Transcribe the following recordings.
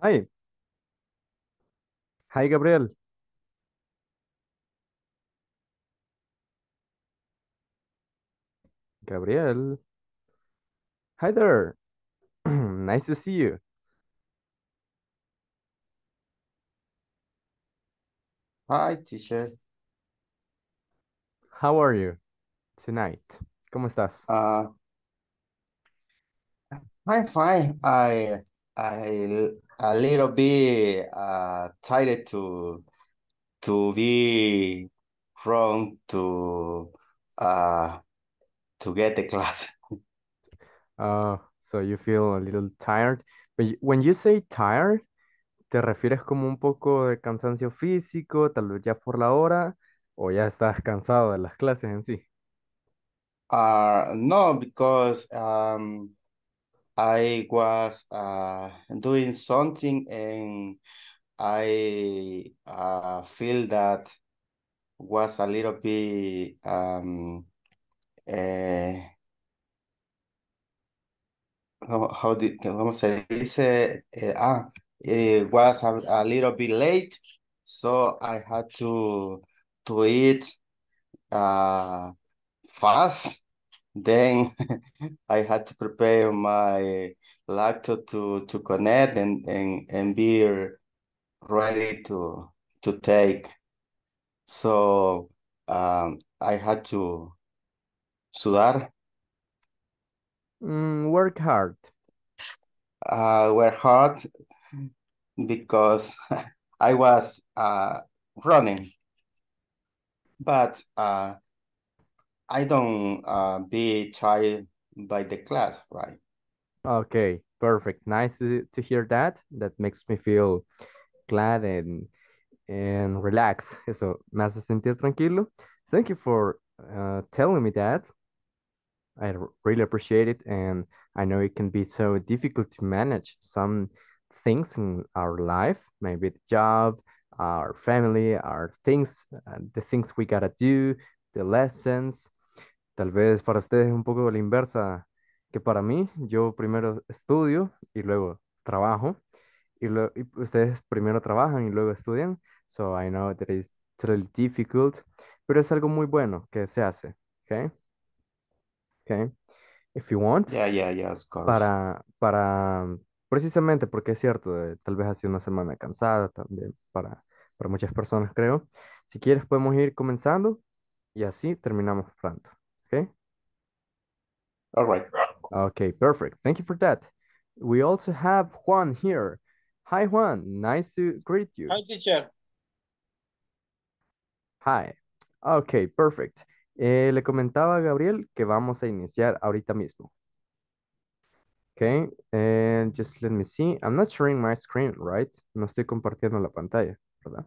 Hi. Hi, Gabriel. Gabriel. Hi there. Nice to see you. Hi, teacher. How are you tonight? ¿Cómo estás? Uh, I'm fine. I I a little bit uh, tired to to be prone to uh to get the class. Uh, so you feel a little tired. But when you say tired, ¿te refieres como un poco de cansancio físico, tal vez ya por la hora, o ya estás cansado de las clases en sí? Uh, no, because um, I was uh, doing something and I uh, feel that was a little bit um, uh, how, how did how se dice uh, ah it eh, was a, a, little bit late so I had to to eat uh, fast then I had to prepare my laptop to to connect and and and be ready to to take. So um, I had to sudar. Mm, work hard. Uh, work hard because I was uh, running, but uh, I don't uh, be tired by the class, right? Okay, perfect. Nice to, hear that. That makes me feel glad and and relaxed. Eso me hace sentir tranquilo. Thank you for uh, telling me that. I really appreciate it, and I know it can be so difficult to manage some things in our life, maybe the job, our family, our things, uh, the things we gotta do, the lessons, Tal vez para ustedes es un poco la inversa que para mí. Yo primero estudio y luego trabajo. Y, ustedes primero trabajan y luego estudian. So I know that is really difficult, pero es algo muy bueno que se hace. Okay? Okay? If you want. Yeah, yeah, yeah, of course. Para, para, mm, precisamente porque es cierto, eh, tal vez ha sido una semana cansada también para, para muchas personas, creo. Si quieres podemos ir comenzando y así terminamos pronto. Okay. All right. Okay, perfect. Thank you for that. We also have Juan here. Hi, Juan. Nice to greet you. Hi, teacher. Hi. Okay, perfect. Eh, le comentaba a Gabriel que vamos a iniciar ahorita mismo. Okay, and just let me see. I'm not sharing my screen, right? No estoy compartiendo la pantalla, ¿verdad?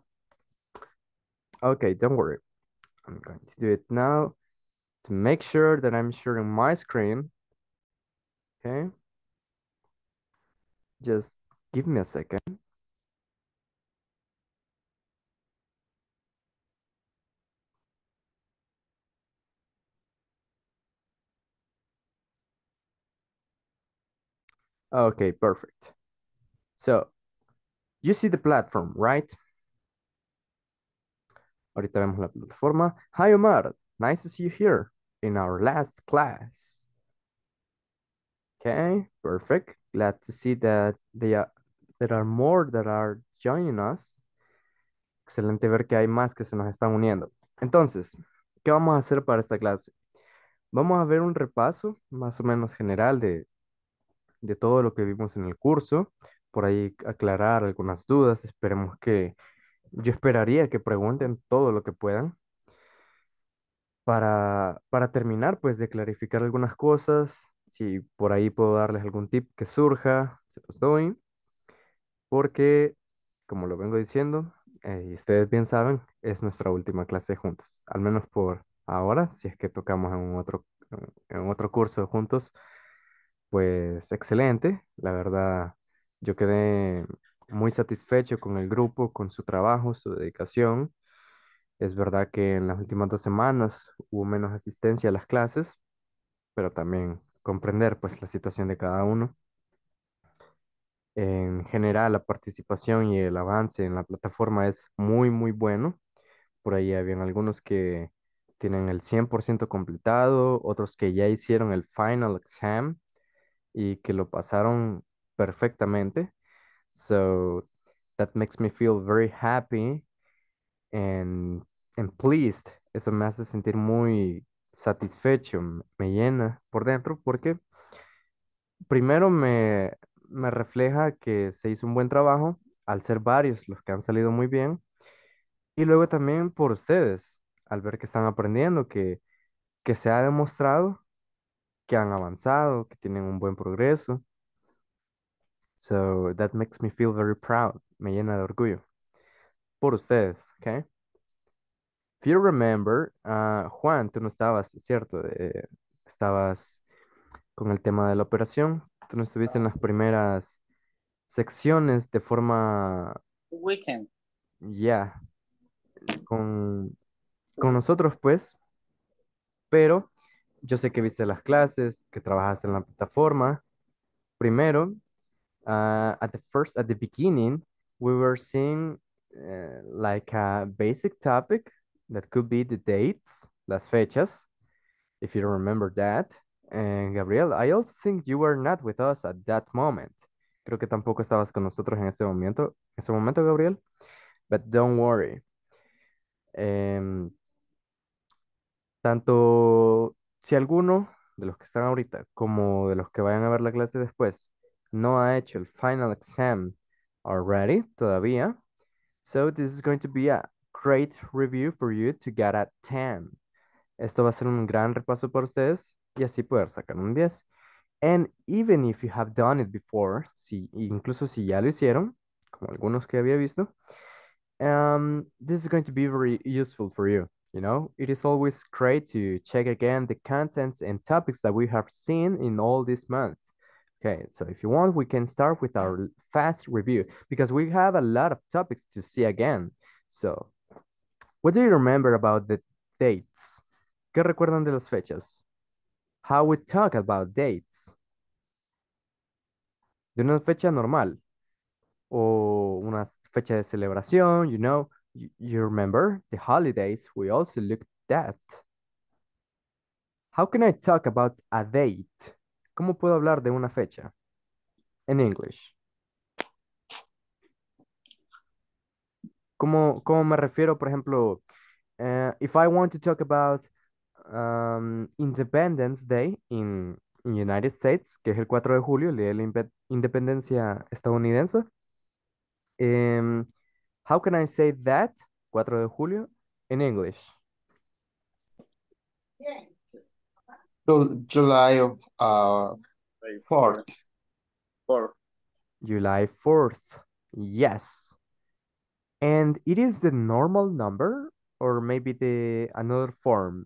Okay, don't worry. I'm going to do it now. to make sure that I'm sharing my screen. Okay. Just give me a second. Okay, perfect. So, you see the platform, right? Ahorita vemos la plataforma. Hi, Omar. Nice to see you here in our last class. Okay, perfect. Glad to see that there are more that are joining us. Excelente ver que hay más que se nos están uniendo. Entonces, ¿qué vamos a hacer para esta clase? Vamos a ver un repaso más o menos general de, de todo lo que vimos en el curso. Por ahí aclarar algunas dudas. Esperemos que, yo esperaría que pregunten todo lo que puedan para, terminar, pues de clarificar algunas cosas, si por ahí puedo darles algún tip que surja, se los doy, porque, como lo vengo diciendo, eh, y ustedes bien saben, es nuestra última clase juntos, al menos por ahora, si es que tocamos otro, en otro curso juntos, pues excelente, la verdad, yo quedé muy satisfecho con el grupo, con su trabajo, su dedicación es verdad que en las últimas dos semanas hubo menos asistencia a las clases, pero también comprender pues la situación de cada uno. En general, la participación y el avance en la plataforma es muy, muy bueno. Por ahí habían algunos que tienen el 100% completado, otros que ya hicieron el final exam y que lo pasaron perfectamente. So that makes me feel very happy and and pleased. Eso me hace sentir muy satisfecho, me llena por dentro porque primero me, me refleja que se hizo un buen trabajo al ser varios los que han salido muy bien y luego también por ustedes al ver que están aprendiendo, que, que se ha demostrado que han avanzado, que tienen un buen progreso. So that makes me feel very proud, me llena de orgullo por ustedes, ¿ok? If you remember, ah, Juan, tú no estabas, ¿cierto? estabas con el tema de la operación. Tú no estuviste en las primeras secciones de forma... Weekend. Ya. Yeah. Con, nosotros, pues. Pero yo sé que viste las clases, que trabajaste en la plataforma. Primero, uh, at the first, at the beginning, we were seeing eh, like a basic topic that could be the dates, las fechas, if you remember that. And Gabriel, I also think you were not with us at that moment. Creo que tampoco estabas con nosotros en ese momento, ese momento, Gabriel. But don't worry. Em, tanto si alguno de los que están ahorita como de los que vayan a ver la clase después no ha hecho el final exam already, todavía. So this is going to be a great review for you to get a 10. Esto va a ser un gran repaso para ustedes y así poder sacar un 10. And even if you have done it before, si, incluso si ya lo hicieron, como algunos que había visto, um, this is going to be very useful for you. You know, it is always great to check again the contents and topics that we have seen in all this month. Okay, so if you want, we can start with our fast review because we have a lot of topics to see again. So What do you remember about the dates? ¿Qué recuerdan de las fechas? How we talk about dates. De una fecha normal o una fecha de celebración, you know, you, remember the holidays, we also look that. How can I talk about a date? ¿Cómo puedo hablar de una fecha? En inglés. ¿Cómo, me refiero, por ejemplo, eh, if I want to talk about um, Independence Day in, in, United States, que es el 4 de julio, el de la independencia estadounidense, em, how can I say that 4 de julio in English? July of uh, 4th. 4th. July 4th. Yes. And it is the normal number or maybe the another form.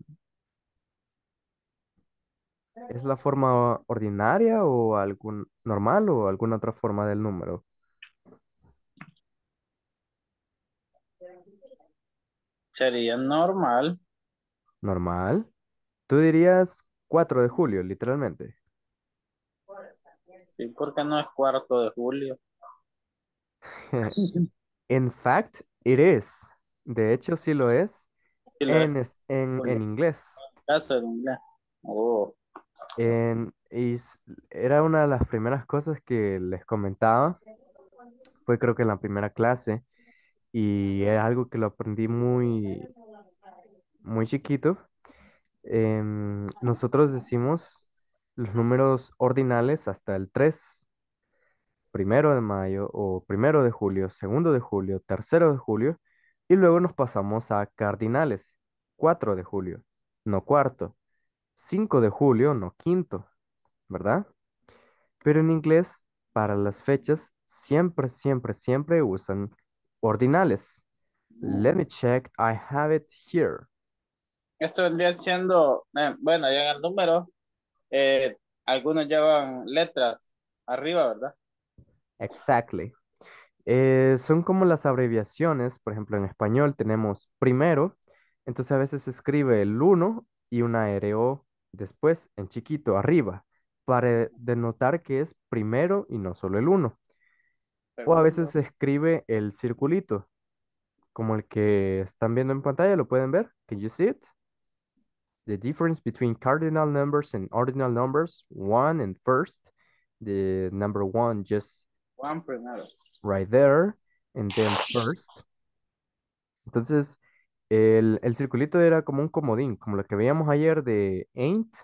¿Es la forma ordinaria o algún normal o alguna otra forma del número? Sería normal. Normal. Tú dirías 4 de julio, literalmente. Sí, porque no es cuarto de julio. In fact, it is. De hecho, sí lo es. en, En, en, inglés. era una de las primeras cosas que les comentaba. Fue creo que en la primera clase. Y es algo que lo aprendí muy, muy chiquito. Em, nosotros decimos los números ordinales hasta el 3 primero de mayo o primero de julio, segundo de julio, tercero de julio, y luego nos pasamos a cardinales, 4 de julio, no cuarto, 5 de julio, no quinto, ¿verdad? Pero en inglés, para las fechas, siempre, siempre, siempre usan ordinales. Let me check, I have it here. Esto vendría siendo, eh, bueno, llega el número. Eh, algunos llevan letras arriba, ¿verdad? Exactly. Eh, son como las abreviaciones, por ejemplo, en español tenemos primero, entonces a veces se escribe el 1 y una RO después en chiquito, arriba, para denotar que es primero y no solo el 1. O a veces se escribe el circulito, como el que están viendo en pantalla, lo pueden ver. Can you see it? The difference between cardinal numbers and ordinal numbers, one and first. The number one just Right there, and then first. Entonces, el, circulito era como un comodín, como lo que veíamos ayer de ain't,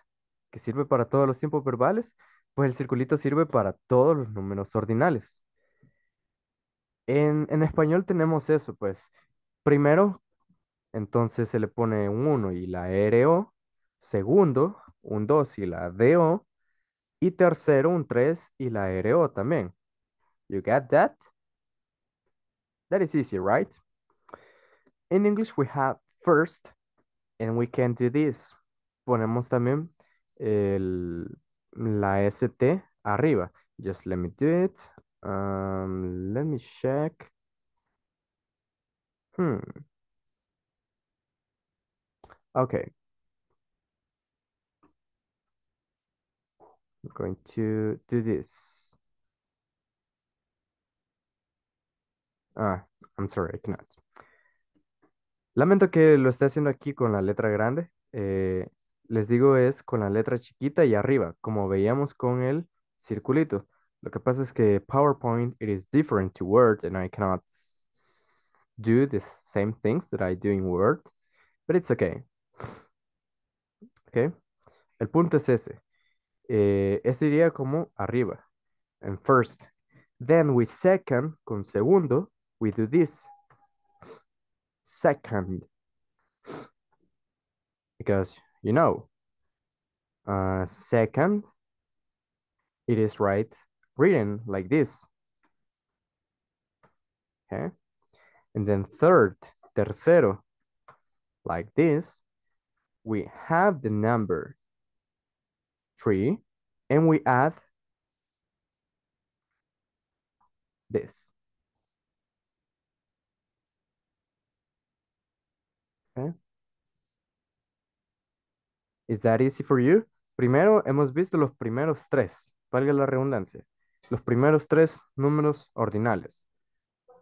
que sirve para todos los tiempos verbales, pues el circulito sirve para todos los números ordinales. En, en español tenemos eso, pues primero, entonces se le pone un 1 y la RO, segundo, un 2 y la DO, y tercero, un 3 y la RO también. You get that? That is easy, right? In English, we have first, and we can do this. Ponemos también el, la ST arriba. Just let me do it. Um, let me check. Hmm. Okay. I'm going to do this. Ah, I'm sorry, I cannot. Lamento que lo esté haciendo aquí con la letra grande. Eh, les digo es con la letra chiquita y arriba, como veíamos con el circulito. Lo que pasa es que PowerPoint, it is different to Word, and I cannot do the same things that I do in Word, but it's okay. Okay. El punto es ese. Eh, ese iría como arriba, And first. Then we second, con segundo, we do this second because you know uh, second it is right written like this okay and then third tercero like this we have the number three and we add this ¿Eh? Is that easy for you? Primero hemos visto los primeros tres, valga la redundancia, los primeros tres números ordinales.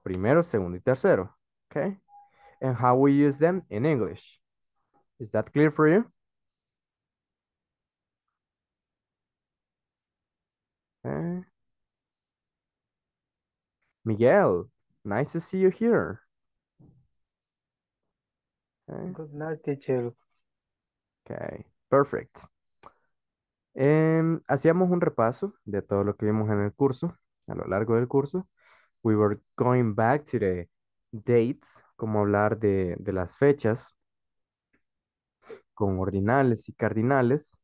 Primero, segundo y tercero. Okay. And how we use them in English. Is that clear for you? Okay. ¿Eh? Miguel, nice to see you here. Good night, teacher. Okay, pues perfect. Em, hacíamos un repaso de todo lo que vimos en el curso, a lo largo del curso. We were going back to the dates, como hablar de, de las fechas con ordinales y cardinales.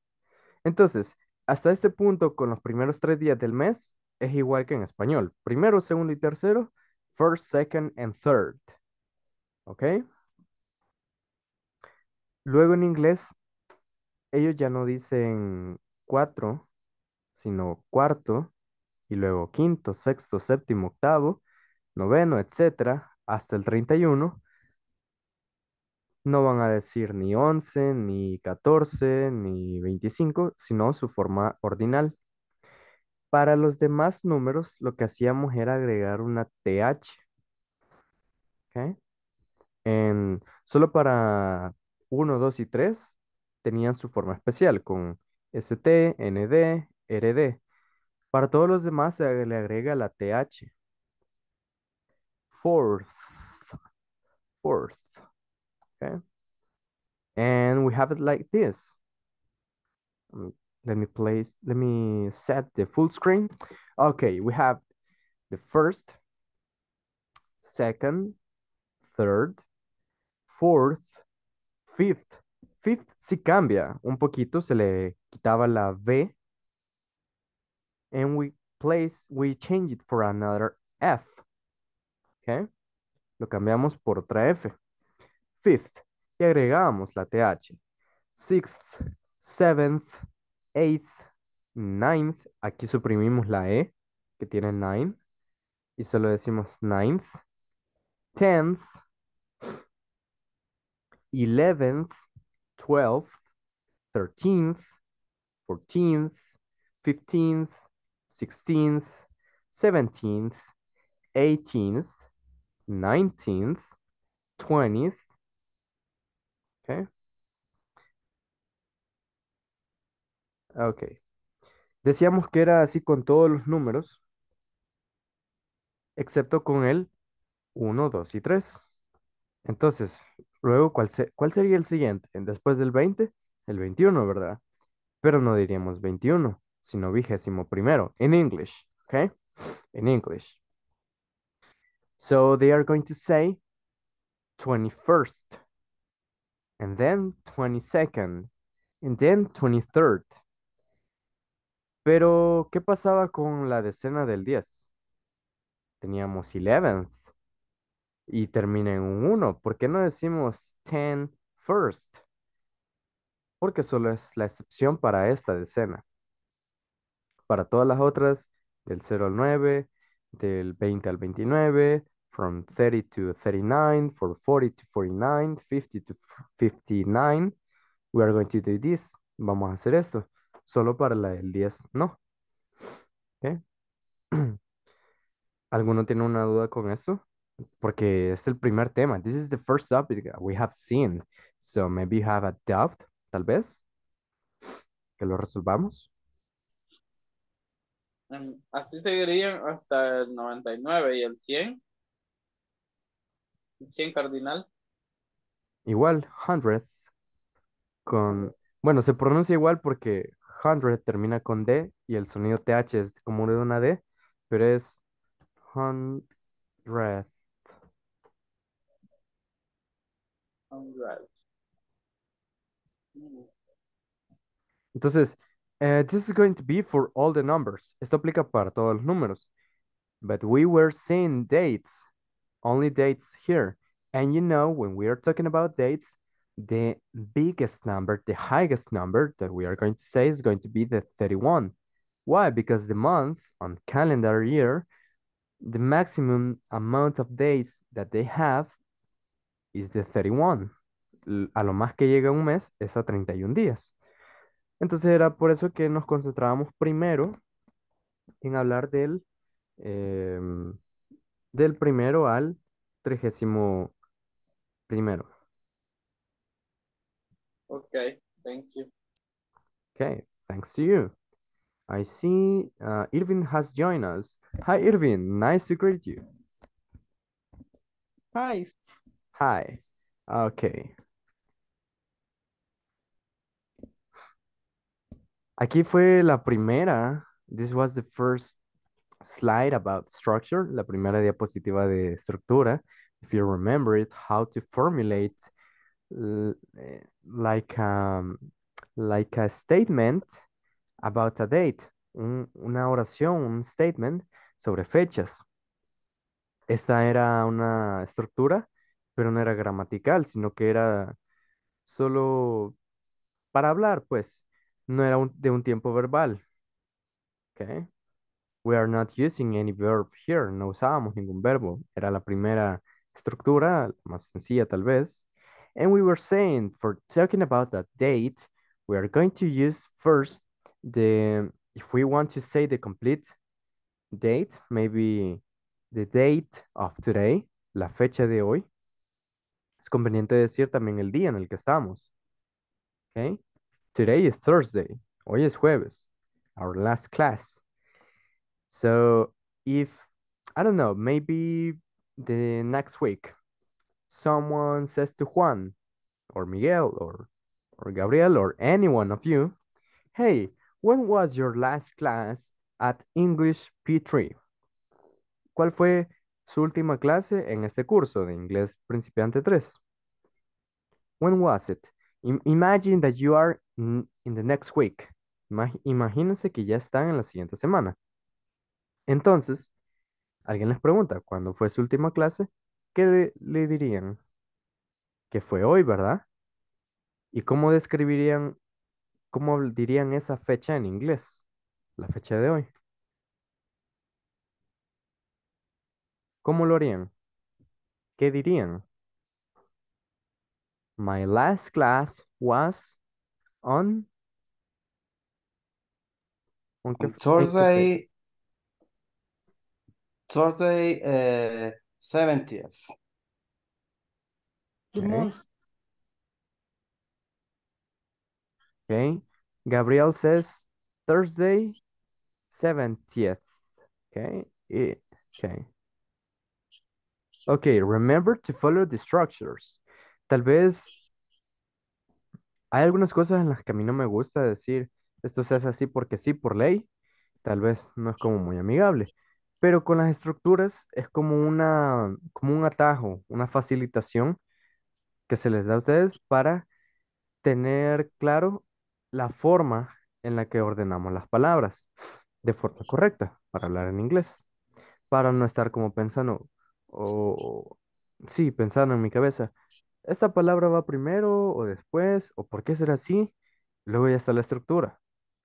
Entonces, hasta este punto, con los primeros tres días del mes, es igual que en español. Primero, segundo y tercero, first, second and third. ¿Ok? Luego en inglés, ellos ya no dicen cuatro, sino cuarto, y luego quinto, sexto, séptimo, octavo, noveno, etcétera, hasta el 31. No van a decir ni 11, ni 14, ni 25, sino su forma ordinal. Para los demás números, lo que hacíamos era agregar una TH. solo para uno, 2 y 3 tenían su forma especial con ST, ND, RD. Para todos los demás se le agrega la TH. Fourth. Fourth. Okay. And we have it like this. Let me place, let me set the full screen. Okay, we have the first, second, third, fourth, Fifth. Fifth si cambia un poquito, se le quitaba la V. And we place, we change it for another F. Okay. Lo cambiamos por otra F. Fifth. Y agregamos la TH. Sixth, seventh, eighth, ninth. Aquí suprimimos la E, que tiene nine. Y solo decimos ninth. Tenth. 11th, 12th, 13th, 14th, 15th, 16th, 17th, 18th, 19th, 20th. Okay. Ok. Decíamos que era así con todos los números, excepto con el 1, 2 y 3. Entonces, Luego, ¿cuál, cuál sería el siguiente? Después del 20, el 21, ¿verdad? Pero no diríamos 21, sino vigésimo primero, en English, okay? En English. So they are going to say 21st, and then 22nd, and then 23rd. Pero, ¿qué pasaba con la decena del 10? Teníamos 11th, y termina en un 1. ¿Por qué no decimos 10 first? Porque solo es la excepción para esta decena. Para todas las otras, del 0 al 9, del 20 al 29, from 30 to 39, from 40 to 49, 50 to 59, we are going to do this. Vamos a hacer esto. Solo para la del 10, no. ¿Alguno tiene una duda con esto? porque es el primer tema. This is the first topic we have seen. So maybe you have a doubt, tal vez, que lo resolvamos. Em, así seguirían hasta el 99 y el 100. El 100 cardinal. Igual, 100. Con, bueno, se pronuncia igual porque hundred termina con D y el sonido TH es como de una D, pero es 100. Entonces, uh, this is going to be for all the numbers. Esto aplica para todos los números. But we were seeing dates, only dates here. And you know, when we are talking about dates, the biggest number, the highest number that we are going to say is going to be the 31. Why? Because the months on calendar year, the maximum amount of days that they have is the 31. A lo más que llega un mes es a 31 días. Entonces era por eso que nos concentrábamos primero en hablar del, em, del primero al trigésimo primero. Ok, thank you. Okay, thanks to you. I see uh, Irvin has joined us. Hi, Irvin. Nice to greet you. Hi, Hi. okay. Aquí fue la primera. This was the first slide about structure, la primera diapositiva de estructura. If you remember it, how to formulate eh, like a um, like a statement about a date, una oración, un statement sobre fechas. Esta era una estructura pero no era gramatical, sino que era solo para hablar, pues. No era de un tiempo verbal. Okay. We are not using any verb here. No usábamos ningún verbo. Era la primera estructura, más sencilla tal vez. And we were saying, for talking about that date, we are going to use first the, if we want to say the complete date, maybe the date of today, la fecha de hoy es conveniente decir también el día en el que estamos. Okay? Today is Thursday. Hoy es jueves. Our last class. So if, I don't know, maybe the next week, someone says to Juan or Miguel or, or Gabriel or anyone of you, hey, when was your last class at English P3? ¿Cuál fue su última clase en este curso de inglés principiante 3. When was it? imagine that you are in the next week. imagínense que ya están en la siguiente semana. Entonces, alguien les pregunta, ¿cuándo fue su última clase? ¿Qué le dirían? Que fue hoy, ¿verdad? ¿Y cómo describirían, cómo dirían esa fecha en inglés? La fecha de hoy. ¿Cómo lo harían? ¿Qué dirían? My last class was on... on, Thursday, Thursday uh, eh, 70th. Okay. okay. Gabriel says Thursday 70th. Okay. okay. Ok, remember to follow the structures. Tal vez hay algunas cosas en las que a mí no me gusta decir, esto se hace así porque sí, por ley. Tal vez no es como muy amigable, pero con las estructuras es como una, como un atajo, una facilitación que se les da a ustedes para tener claro la forma en la que ordenamos las palabras de forma correcta para hablar en inglés, para no estar como pensando, o sí, pensando en mi cabeza, ¿esta palabra va primero o después? ¿O por qué será así? Luego ya está la estructura.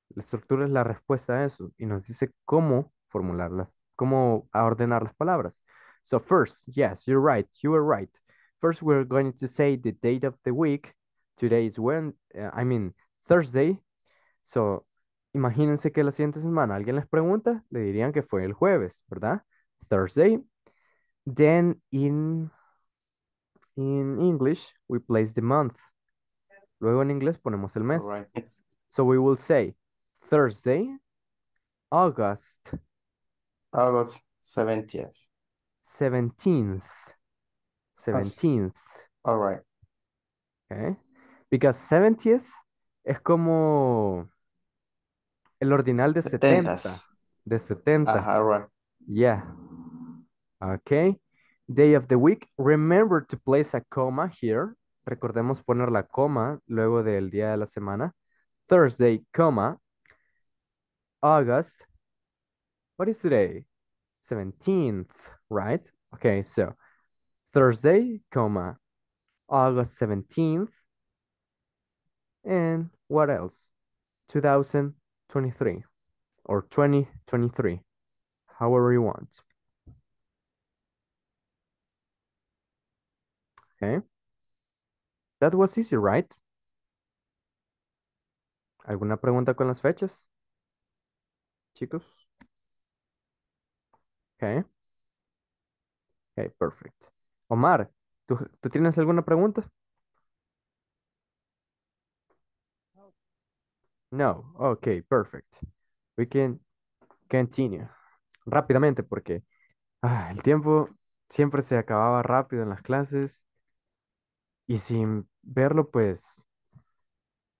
La estructura es la respuesta a eso y nos dice cómo formularlas, cómo ordenar las palabras. So first, yes, you're right, you were right. First, we're going to say the date of the week. Today is when, eh, I mean, Thursday. So, imagínense que la siguiente semana alguien les pregunta, le dirían que fue el jueves, ¿verdad? Thursday, Then in, in English, we place the month. Luego en inglés ponemos el mes. Right. So we will say Thursday, August. August 70th. 17th. 17th. All right. Okay. Because 70th es como el ordinal de 70. 70 de 70. Ajá, Yeah. Okay. Day of the week. Remember to place a comma here. Recordemos poner la coma luego del día de la semana. Thursday, comma. August. What is today? 17th, right? Okay, so Thursday, comma. August 17th. And what else? 2023 or 2023, however you want. Okay. That was easy, right? ¿Alguna pregunta con las fechas? Chicos. Okay. Okay, perfect. Omar, ¿tú, tienes alguna pregunta? No. ok, Okay, perfect. We can continue. Rápidamente porque ah, el tiempo siempre se acababa rápido en las clases y sin verlo, pues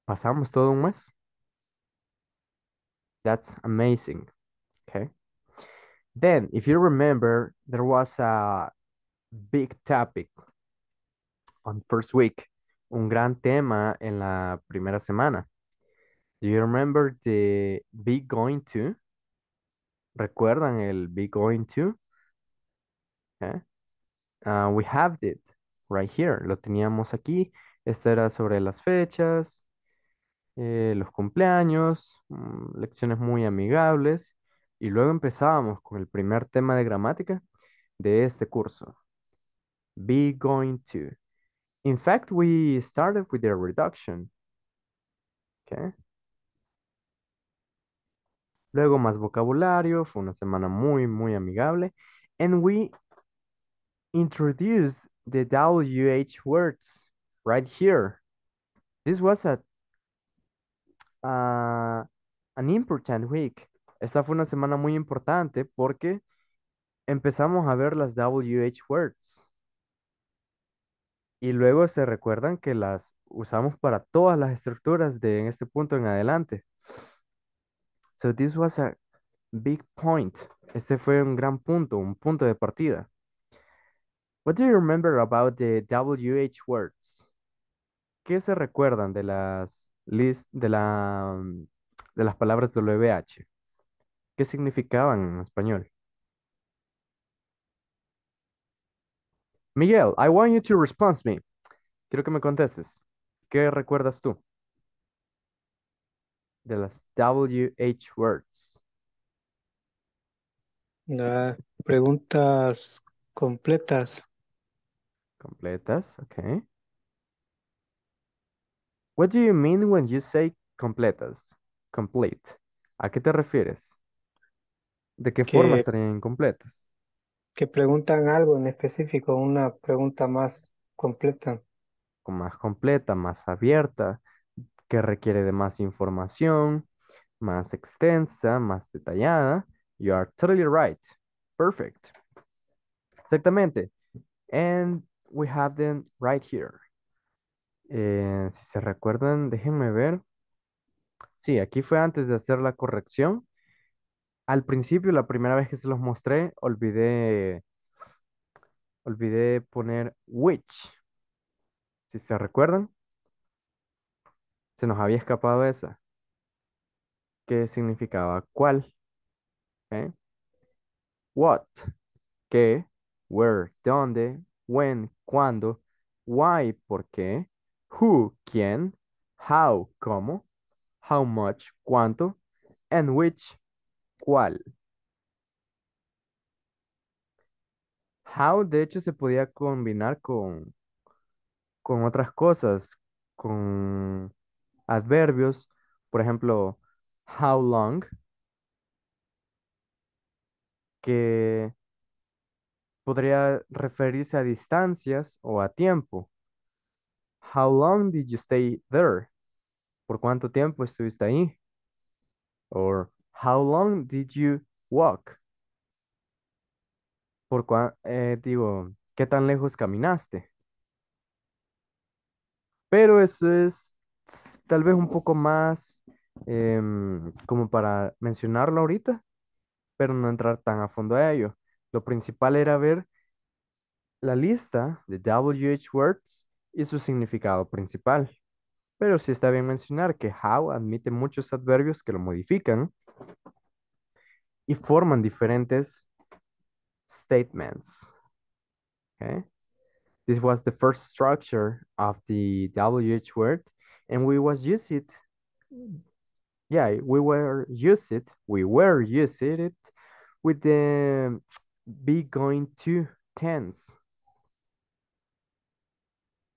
pasamos todo un mes. That's amazing. Okay. Then, if you remember, there was a big topic on first week. Un gran tema en la primera semana. Do you remember the be going to? ¿Recuerdan el be going to? Okay. Uh, we have it right here. Lo teníamos aquí. Esta era sobre las fechas, eh, los cumpleaños, mm, lecciones muy amigables. Y luego empezábamos con el primer tema de gramática de este curso. Be going to. In fact, we started with the reduction. Luego más vocabulario, fue una semana muy, muy amigable. And we introduced the WH words right here. This was a an important week. Esta fue una semana muy importante porque empezamos a ver las WH words. Y luego se recuerdan que las usamos para todas las estructuras de en este punto en adelante. So this was a big point. Este fue un gran punto, un punto de partida. What do you remember about the WH words? ¿Qué se recuerdan de las list de la mm, de las palabras WH? ¿Qué significaban en español? Miguel, I want you to respond me. Quiero que me contestes. ¿Qué recuerdas tú? De las WH words. Las preguntas completas. Completas, okay. What do you mean when you say completas? Complete. ¿A qué te refieres? ¿De qué forma estarían incompletas? Que preguntan algo en específico, una pregunta más completa. Más completa, más abierta, que requiere de más información, más extensa, más detallada. You are totally right. Perfect. Exactamente. And we have them right here. Eh, si se recuerdan, déjenme ver. Sí, aquí fue antes de hacer la corrección. Al principio, la primera vez que se los mostré, olvidé, olvidé poner which. Si se recuerdan, se nos había escapado esa. ¿Qué significaba cuál? ¿Eh? What, qué, where, dónde, when, cuándo, why, por qué, who, quién, how, cómo, how much, cuánto, and which, cuál. How, de hecho, se podía combinar con, con otras cosas, con adverbios, por ejemplo, how long, que podría referirse a distancias o a tiempo. How long did you stay there? ¿Por cuánto tiempo estuviste ahí? Or how long did you walk? Por eh, digo, ¿qué tan lejos caminaste? Pero eso es tal vez un poco más em, como para mencionarlo ahorita, pero no entrar tan a fondo a ello. Lo principal era ver la lista de WH words y su significado principal. Pero sí está bien mencionar que how admite muchos adverbios que lo modifican y forman diferentes statements. Okay? This was the first structure of the WH word and we was use it. Yeah, we were use it. We were using it with the be going to tense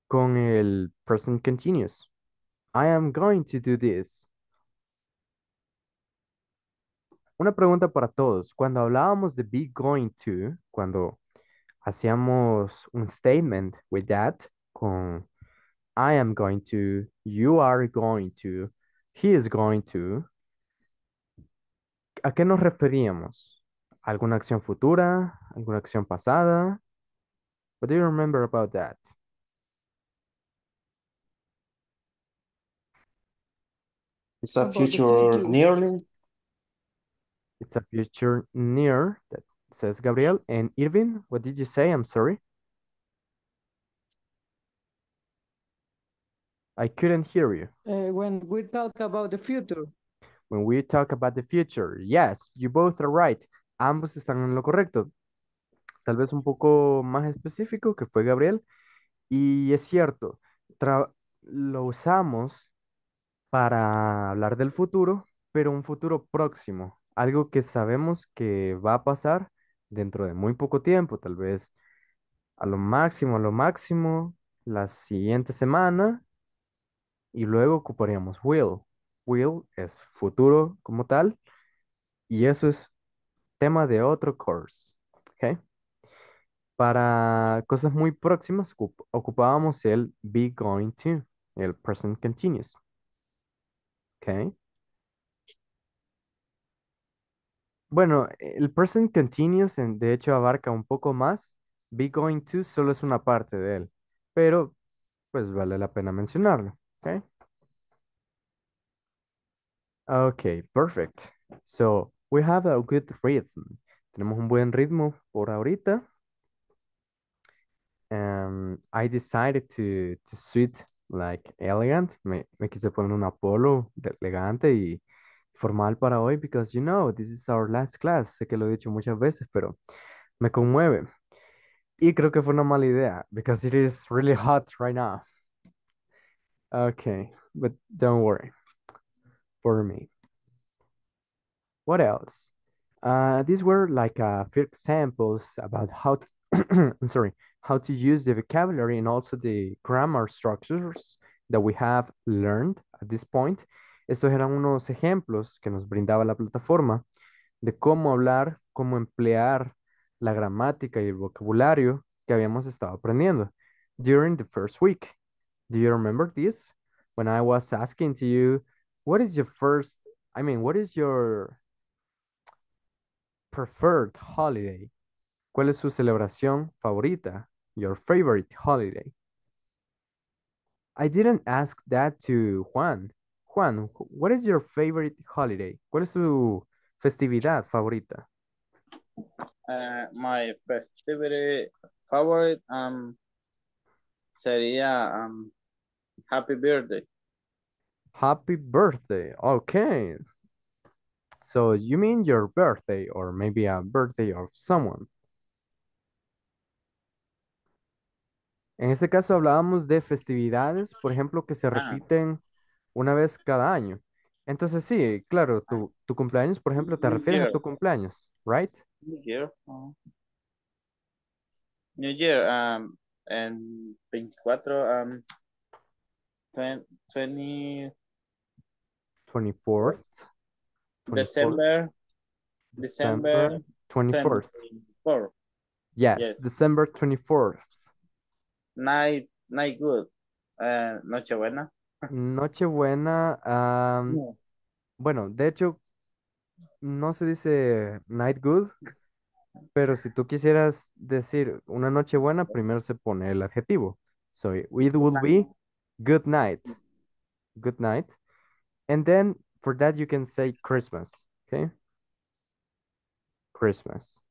con el present continuous. I am going to do this. Una pregunta para todos. Cuando hablábamos de be going to, cuando hacíamos un statement with that, con I am going to, you are going to, he is going to, ¿a qué nos referíamos? alguna acción futura, alguna acción pasada. What do you remember about that? It's a future, future nearly. It's a future near, that says Gabriel. And Irvin, what did you say? I'm sorry. I couldn't hear you. Uh, when we talk about the future. When we talk about the future, yes, you both are right. ambos están en lo correcto. Tal vez un poco más específico, que fue Gabriel. Y es cierto, lo usamos para hablar del futuro, pero un futuro próximo, algo que sabemos que va a pasar dentro de muy poco tiempo, tal vez a lo máximo, a lo máximo, la siguiente semana, y luego ocuparíamos will. Will es futuro como tal, y eso es tema de otro course. ¿okay? Para cosas muy próximas ocupábamos el be going to, el present continuous. ¿okay? Bueno, el present continuous de hecho abarca un poco más. Be going to solo es una parte de él, pero pues vale la pena mencionarlo. ok, okay perfect. So We have a good rhythm. Tenemos un buen ritmo por ahorita. Um, I decided to, to suit like elegant. Me, me quise poner un apolo elegante y formal para hoy because you know this is our last class. Sé que lo he dicho muchas veces, pero me conmueve. Y creo que fue una mala idea because it is really hot right now. Okay, but don't worry for me. What else? Uh, these were like a uh, few examples about how to, I'm sorry, how to use the vocabulary and also the grammar structures that we have learned at this point. Estos eran unos ejemplos que nos brindaba la plataforma de cómo hablar, cómo emplear la gramática y el vocabulario que habíamos estado aprendiendo during the first week. Do you remember this? When I was asking to you, what is your first, I mean, what is your preferred holiday? ¿Cuál es su celebración favorita? Your favorite holiday. I didn't ask that to Juan. Juan, what is your favorite holiday? ¿Cuál es su festividad favorita? Uh, my festivity favorite um sería um happy birthday. Happy birthday. Okay. So you mean your birthday or maybe a birthday of someone. En este caso hablábamos de festividades, por ejemplo, que se ah. repiten una vez cada año. Entonces sí, claro, tu, tu cumpleaños, por ejemplo, te mm, refieres a tu cumpleaños, right? New Year. Oh. New Year, and 24, um, 24th. December, December 24th. Yes, December 24th. Night, night good. Eh, noche buena noche buena um, Bueno, de hecho, no se dice night good, pero si tú quisieras decir una noche buena, primero se pone el adjetivo. So it would be good night. Good night. And then For that, you can say Christmas, okay? Christmas.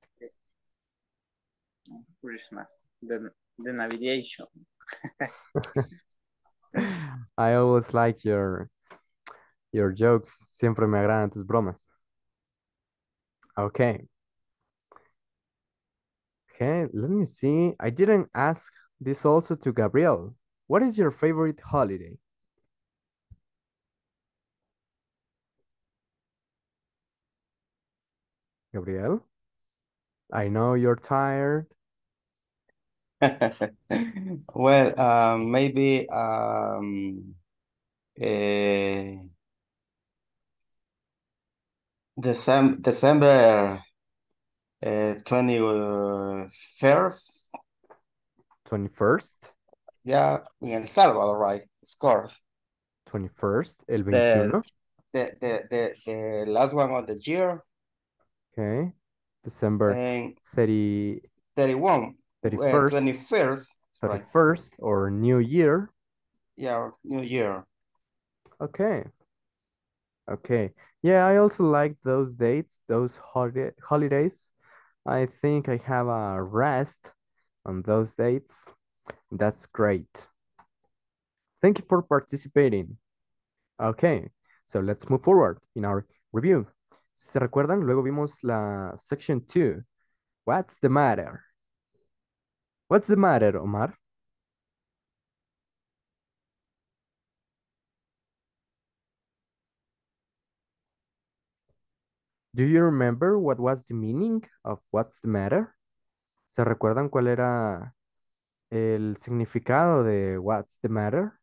Christmas, the, the navigation. I always like your your jokes. Siempre me agradan tus bromas. Okay. Okay, let me see. I didn't ask this also to Gabriel. What is your favorite holiday? Gabriel, I know you're tired. well, um, maybe um, eh, December, 21st. Eh, 21st? Yeah, in El Salvador, right? Of course. 21st, el 21. The, the, the, the, the last one of the year. Okay. December and 31st, 21st, 31st right. or New Year. Yeah, New Year. Okay. Okay. Yeah, I also like those dates, those holiday holidays. I think I have a rest on those dates. That's great. Thank you for participating. Okay, so let's move forward in our review. ¿Se recuerdan? Luego vimos la section 2. What's the matter? What's the matter, Omar? Do you remember what was the meaning of what's the matter? ¿Se recuerdan cuál era el significado de what's the matter?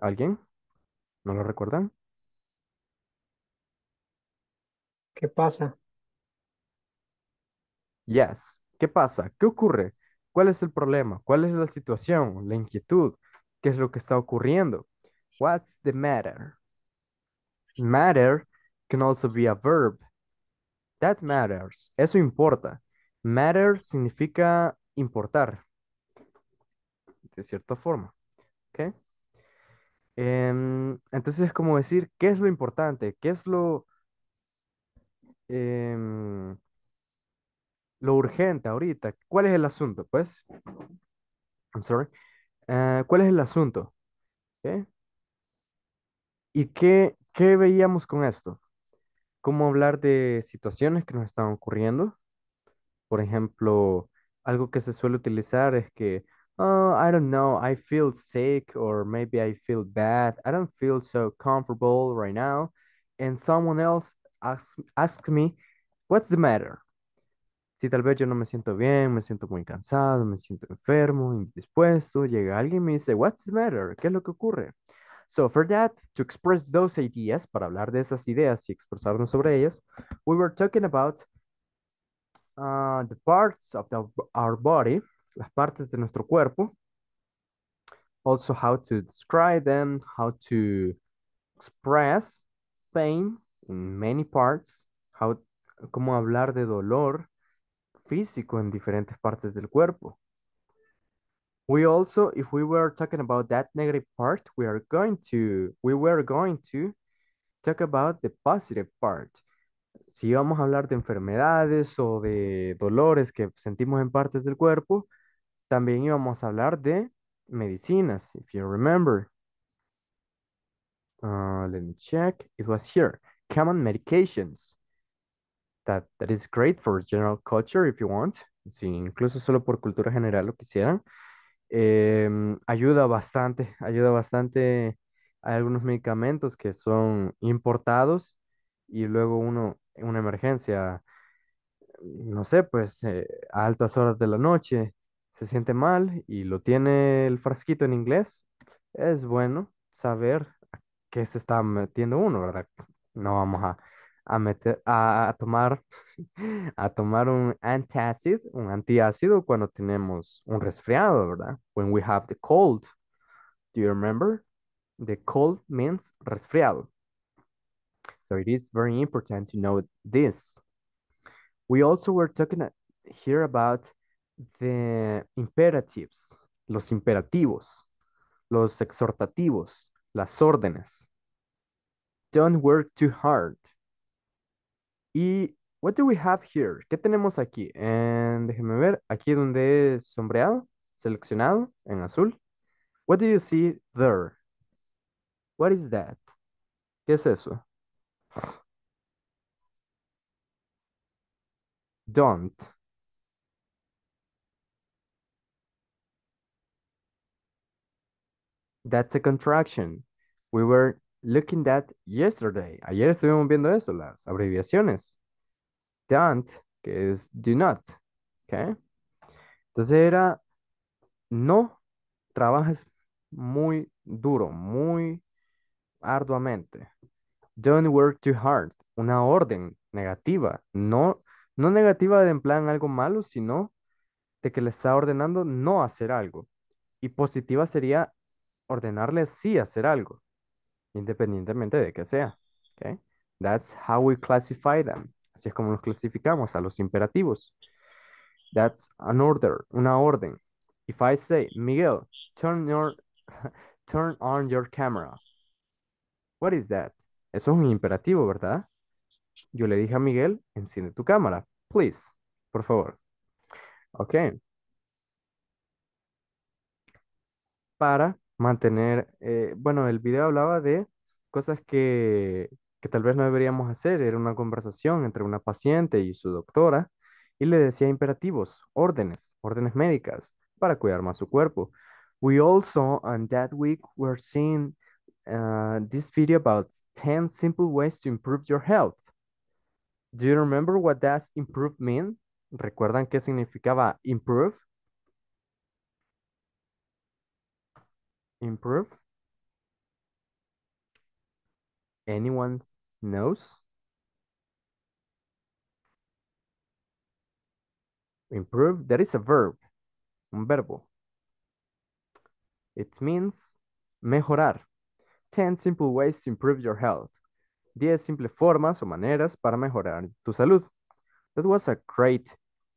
¿Alguien? ¿No lo recuerdan? ¿Qué pasa? Yes. ¿Qué pasa? ¿Qué ocurre? ¿Cuál es el problema? ¿Cuál es la situación? ¿La inquietud? ¿Qué es lo que está ocurriendo? What's the matter? Matter can also be a verb. That matters. Eso importa. Matter significa importar. De cierta forma. ¿Ok? Em, entonces es como decir, ¿qué es lo importante? ¿Qué es lo, em, urgente ahorita? ¿Cuál es el asunto? Pues, I'm sorry. Eh, ¿cuál es el asunto? ¿Y qué, qué veíamos con esto? Cómo hablar de situaciones que nos estaban ocurriendo. Por ejemplo, algo que se suele utilizar es que uh, I don't know. I feel sick, or maybe I feel bad. I don't feel so comfortable right now. And someone else asks, asks me, What's the matter? Si tal vez yo no me siento bien, me siento muy cansado, me siento enfermo, indispuesto, llega alguien y me dice, What's the matter? ¿Qué es lo que ocurre? So, for that, to express those ideas, para hablar de esas ideas y expresarnos sobre ellas, we were talking about uh, the parts of the, our body las partes de nuestro cuerpo. Also how to describe them, how to express pain in many parts, how, cómo hablar de dolor físico en diferentes partes del cuerpo. We also, if we were talking about that negative part, we are going to, we were going to talk about the positive part. Si vamos a hablar de enfermedades o de dolores que sentimos en partes del cuerpo, también íbamos a hablar de medicinas, if you remember. Uh, let me check. It was here. Common medications. That, is great for general culture if you want. incluso solo por cultura general lo quisieran. Em, ayuda bastante, ayuda bastante. Hay algunos medicamentos que son importados y luego uno, en una emergencia, no sé, pues eh, a altas horas de la noche, se siente mal y lo tiene el frasquito en inglés, es bueno saber a qué se está metiendo uno, ¿verdad? No vamos a, meter, a, tomar, a tomar un antacid, un antiácido cuando tenemos un resfriado, ¿verdad? When we have the cold. Do you remember? The cold means resfriado. So it is very important to know this. We also were talking here about The imperatives, los imperativos, los exhortativos, las órdenes. Don't work too hard. Y what do we have here? ¿Qué tenemos aquí? déjenme ver, aquí donde es sombreado, seleccionado en azul. What do you see there? What is that? ¿Qué es eso? Don't. That's a contraction. We were looking at yesterday. Ayer estuvimos viendo eso, las abreviaciones. Don't, que es do not. Okay. Entonces era, no trabajes muy duro, muy arduamente. Don't work too hard. Una orden negativa. No, no negativa de en plan algo malo, sino de que le está ordenando no hacer algo. Y positiva sería ordenarle sí hacer algo, independientemente de que sea. ¿okay? That's how we classify them. Así es como los clasificamos a los imperativos. That's an order, una orden. If I say, Miguel, turn, your, turn on your camera. What is that? Eso es un imperativo, ¿verdad? Yo le dije a Miguel, enciende tu cámara, please, por favor. Ok. Para mantener, eh, bueno, el video hablaba de cosas que, que tal vez no deberíamos hacer, era una conversación entre una paciente y su doctora y le decía imperativos, órdenes, órdenes médicas para cuidar más su cuerpo. We also, on that week, were seeing uh, this video about 10 simple ways to improve your health. Do you remember what does improve mean? ¿Recuerdan qué significaba improve? improve anyone knows improve that is a verb un verbo it means mejorar Ten simple ways to improve your health 10 simples formas o maneras para mejorar tu salud that was a great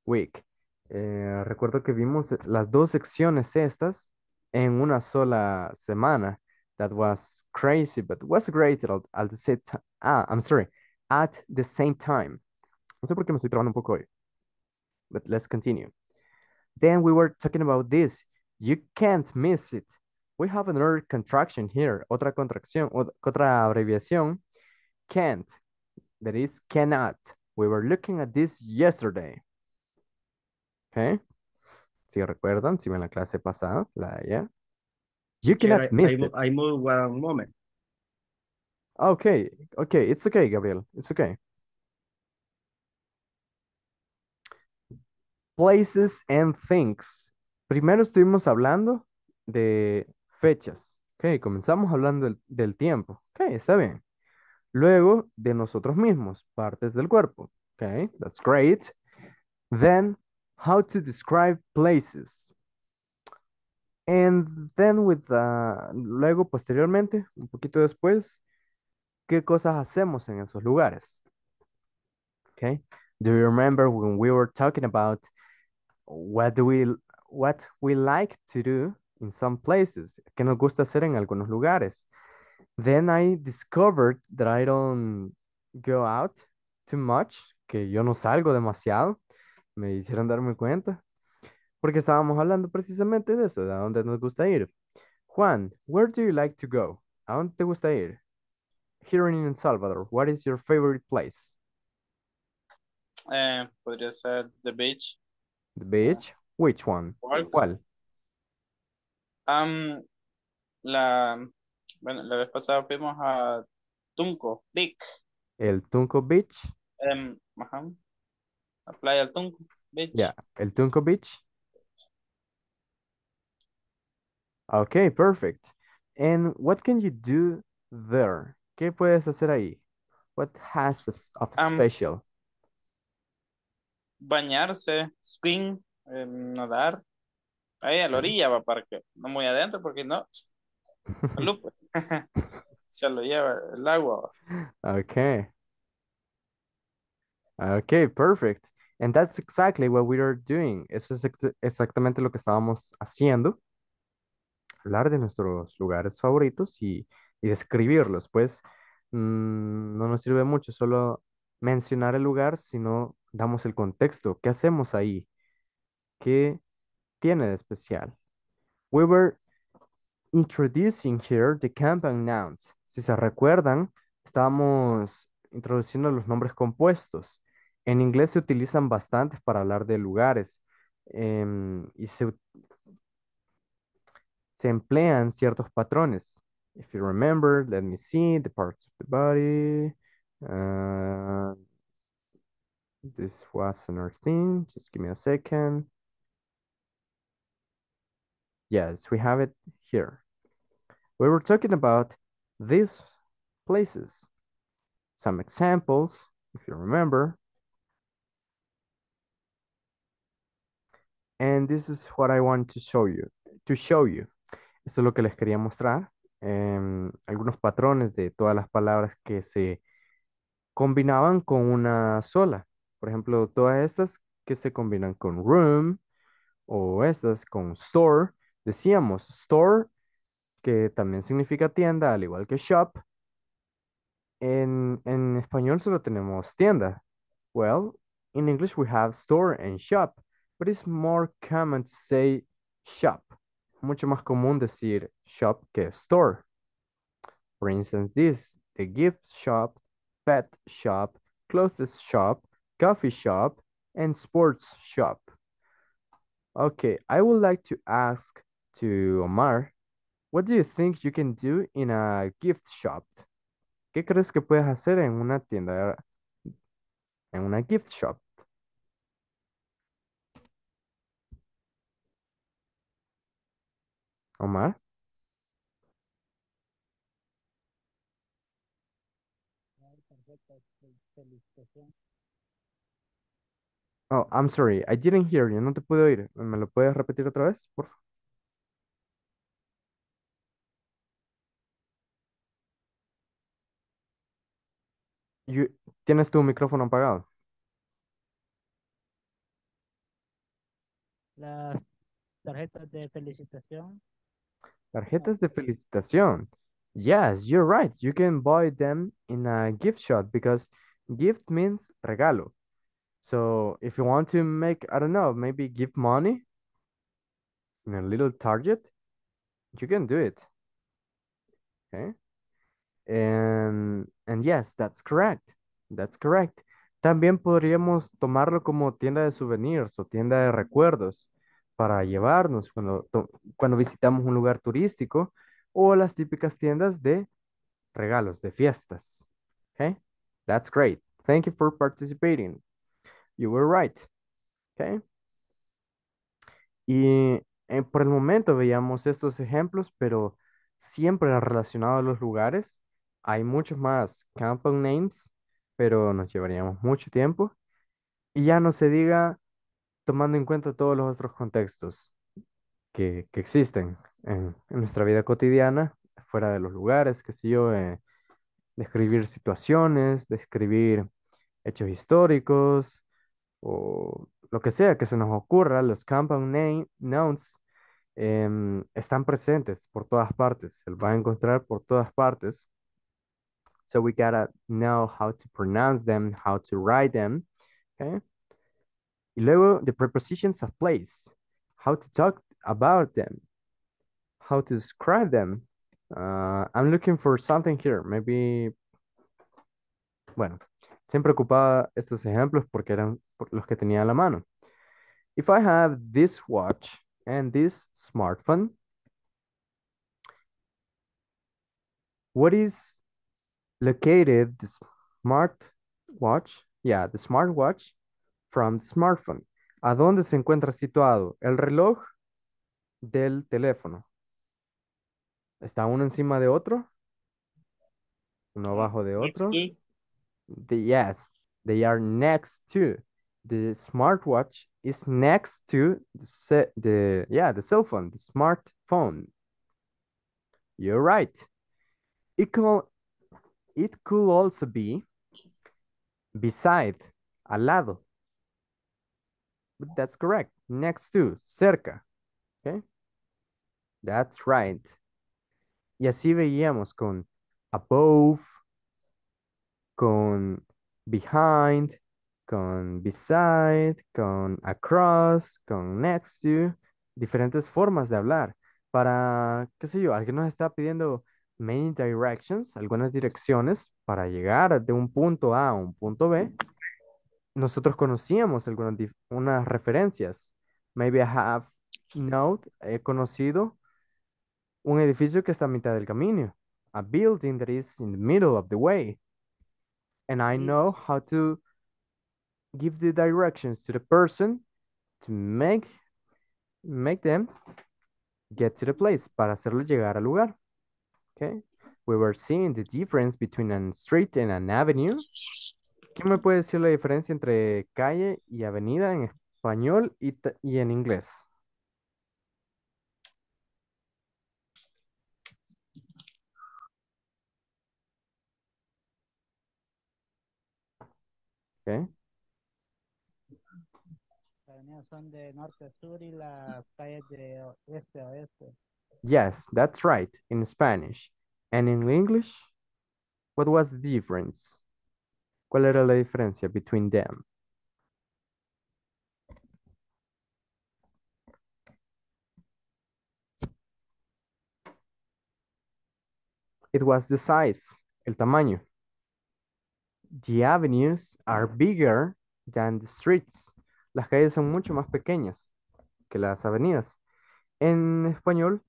week eh, recuerdo que vimos las dos secciones estas en una sola semana. That was crazy, but was great at, at the same time. Ah, I'm sorry. At the same time. No sé por qué me estoy trabando un poco hoy. But let's continue. Then we were talking about this. You can't miss it. We have another contraction here. Otra contracción, otra abreviación. Can't. That is cannot. We were looking at this yesterday. Okay. si recuerdan, si ven la clase pasada, la de allá. You cannot miss it. I move one moment. Okay, okay, it's okay, Gabriel, it's okay. Places and things. Primero estuvimos hablando de fechas, ok, comenzamos hablando del, del tiempo, ok, está bien. Luego de nosotros mismos, partes del cuerpo, ok, that's great. Then how to describe places. And then with uh, luego posteriormente, un poquito después, qué cosas hacemos en esos lugares. Okay? Do you remember when we were talking about what do we what we like to do in some places? ¿Qué nos gusta hacer en algunos lugares? Then I discovered that I don't go out too much, que yo no salgo demasiado me hicieron darme cuenta. Porque estábamos hablando precisamente de eso, de a dónde nos gusta ir. Juan, where do you like to go? ¿A dónde te gusta ir? Here in El Salvador, what is your favorite place? Eh, podría ser the beach. The beach? Which one? ¿Cuál? Um, la, bueno, la vez pasada fuimos a Tunco Beach. El Tunco Beach. Em, playa Tunco el Tunco Beach. ok perfect. And what can you do there? ¿Qué puedes hacer ahí? What has of, um, special? Bañarse, swing, em, nadar. Ahí a la orilla va para que no muy adentro porque no. Se lo lleva el agua. ok ok perfect. And that's exactly what we are doing. Eso es exactamente lo que estábamos haciendo. Hablar de nuestros lugares favoritos y, describirlos. Pues mm, no nos sirve mucho solo mencionar el lugar, sino damos el contexto. ¿Qué hacemos ahí? ¿Qué tiene de especial? We were introducing here the compound nouns. Si se recuerdan, estábamos introduciendo los nombres compuestos. En inglés se utilizan bastantes para hablar de lugares eh, y se, se emplean ciertos patrones. If you remember, let me see the parts of the body. Uh, this was another thing. Just give me a second. Yes, we have it here. We were talking about these places. Some examples, if you remember. And this is what I want to show you. To show you. Esto es lo que les quería mostrar. Em, algunos patrones de todas las palabras que se combinaban con una sola. Por ejemplo, todas estas que se combinan con room o estas con store. Decíamos store, que también significa tienda, al igual que shop. En, en español solo tenemos tienda. Well, in English we have store and shop. but it's more common to say shop. Mucho más común decir shop que store. For instance, this, the gift shop, pet shop, clothes shop, coffee shop, and sports shop. Okay, I would like to ask to Omar, what do you think you can do in a gift shop? ¿Qué crees que puedes hacer en una tienda, en una gift shop? Omar. Oh, I'm sorry, I didn't hear you, no te puedo oír. ¿Me lo puedes repetir otra vez, por favor? ¿Tienes tu micrófono apagado? Las tarjetas de felicitación. Tarjetas de felicitación. Yes, you're right. You can buy them in a gift shop because gift means regalo. So if you want to make, I don't know, maybe give money in a little target, you can do it. Okay. And, and yes, that's correct. That's correct. También podríamos tomarlo como tienda de souvenirs o tienda de recuerdos para llevarnos cuando, cuando visitamos un lugar turístico o las típicas tiendas de regalos, de fiestas. Okay? That's great. Thank you for participating. You were right. Okay? Y eh, por el momento veíamos estos ejemplos, pero siempre relacionado a los lugares. Hay muchos más Camping names, pero nos llevaríamos mucho tiempo. Y ya no se diga tomando en cuenta todos los otros contextos que, que existen en, nuestra vida cotidiana, fuera de los lugares, qué sé yo, eh, describir situaciones, describir hechos históricos o lo que sea que se nos ocurra, los compound name, nouns em, están presentes por todas partes, se va a encontrar por todas partes. So we gotta know how to pronounce them, how to write them. Okay? Level luego, the prepositions of place, how to talk about them, how to describe them. Uh, I'm looking for something here, maybe... Bueno, siempre ocupaba estos ejemplos porque eran los que tenía a la mano. If I have this watch and this smartphone, what is located the watch? Yeah, the smart watch. from the smartphone. ¿A dónde se encuentra situado el reloj del teléfono? ¿Está uno encima de otro? ¿Uno mm, abajo de otro? The, yes, they are next to. The smartwatch is next to the, yeah, the cell phone, the smartphone. You're right. It could, it could also be beside, al lado. That's correct. Next to, cerca. Okay. That's right. Y así veíamos con above, con behind, con beside, con across, con next to, diferentes formas de hablar. Para, qué sé yo, alguien nos está pidiendo many directions, algunas direcciones para llegar de un punto A a un punto B nosotros conocíamos algunas referencias. Maybe I have note, he conocido un edificio que está a mitad del camino. A building that is in the middle of the way. And I know how to give the directions to the person to make, make them get to the place, para hacerlo llegar al lugar. Okay? We were seeing the difference between a street and an avenue. ¿Qué me puede decir la diferencia entre calle y avenida en español y, en inglés? Ok. Las avenidas son de norte a sur y las calles de este a oeste. Yes, that's right, in Spanish. And in English, what was the difference? ¿Cuál era la diferencia between them? It was the size, el tamaño. The avenues are bigger than the streets. Las calles son mucho más pequeñas que las avenidas. En español,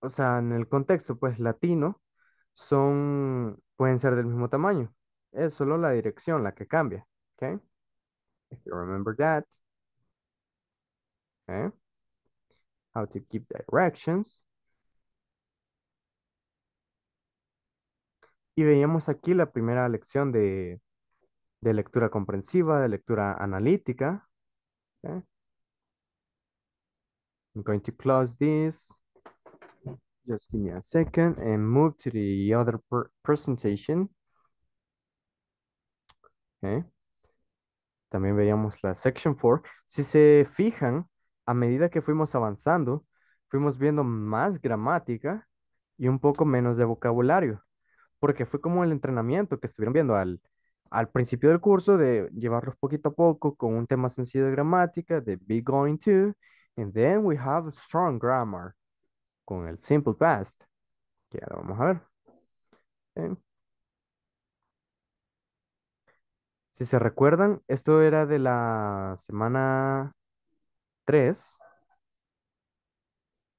o sea, en el contexto pues latino, son pueden ser del mismo tamaño, es solo la dirección la que cambia. Okay? If you remember that. Okay? How to give directions. Y veíamos aquí la primera lección de, de lectura comprensiva, de lectura analítica. Okay? I'm going to close this. Just give me a second and move to the other presentation. ¿eh? También veíamos la Section 4. Si se fijan, a medida que fuimos avanzando, fuimos viendo más gramática y un poco menos de vocabulario, porque fue como el entrenamiento que estuvieron viendo al, al principio del curso de llevarlos poquito a poco con un tema sencillo de gramática, de be going to, and then we have strong grammar con el simple past, que ahora vamos a ver. ¿eh? Si se recuerdan, esto era de la semana 3,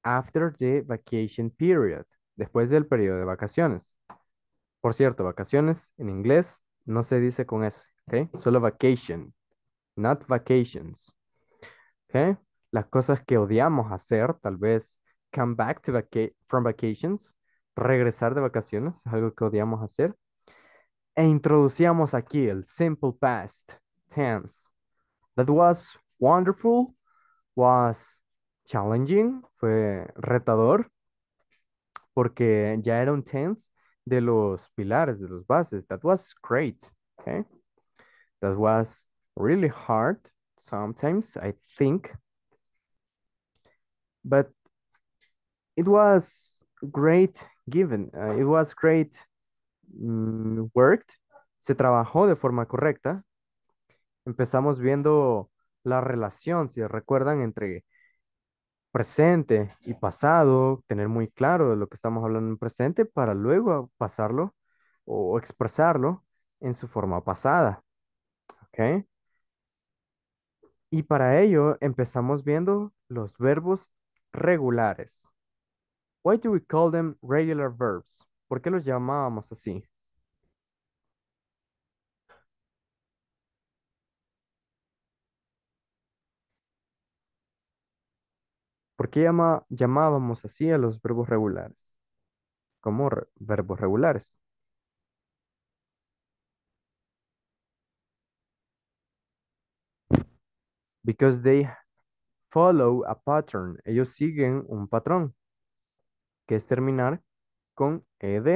after the vacation period, después del periodo de vacaciones. Por cierto, vacaciones en inglés no se dice con S, Solo vacation, not vacations, ¿ok? Las cosas que odiamos hacer, tal vez come back to vacation from vacations, regresar de vacaciones, es algo que odiamos hacer. e introducíamos aquí el simple past tense. That was wonderful, was challenging, fue retador, porque ya era un tense de los pilares, de los bases. That was great, okay? That was really hard sometimes, I think. But it was great given. Uh, it was great Mm, worked, se trabajó de forma correcta. Empezamos viendo la relación, si recuerdan, entre presente y pasado, tener muy claro de lo que estamos hablando en presente para luego pasarlo o expresarlo en su forma pasada. ¿Ok? Y para ello empezamos viendo los verbos regulares. Why do we call them regular verbs? ¿Por qué los llamábamos así? ¿Por qué llamábamos así a los verbos regulares? Como verbos regulares. Because they follow a pattern. Ellos siguen un patrón, que es terminar con ed.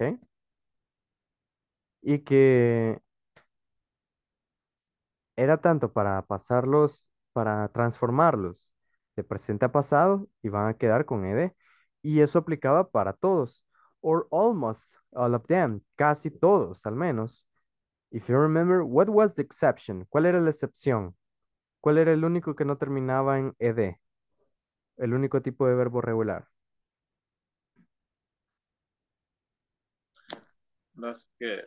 ¿Ok? Y que era tanto para pasarlos, para transformarlos de presente a pasado y van a quedar con ed. Y eso aplicaba para todos, or almost all of them, casi todos al menos. If you remember, what was the exception? ¿Cuál era la excepción? ¿Cuál era el único que no terminaba en ed? El único tipo de verbo regular. That's good.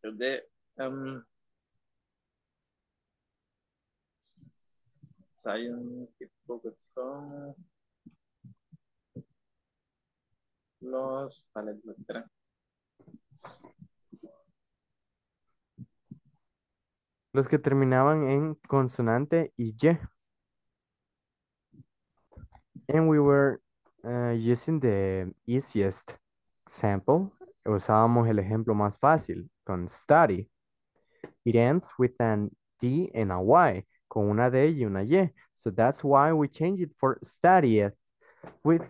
So that um scientific son los palabras. Los que terminaban en consonante y Y. And we were uh, using the easiest ejemplo usábamos el ejemplo más fácil con study. It ends with an D and a Y, con una D y una Y. So that's why we change it for study with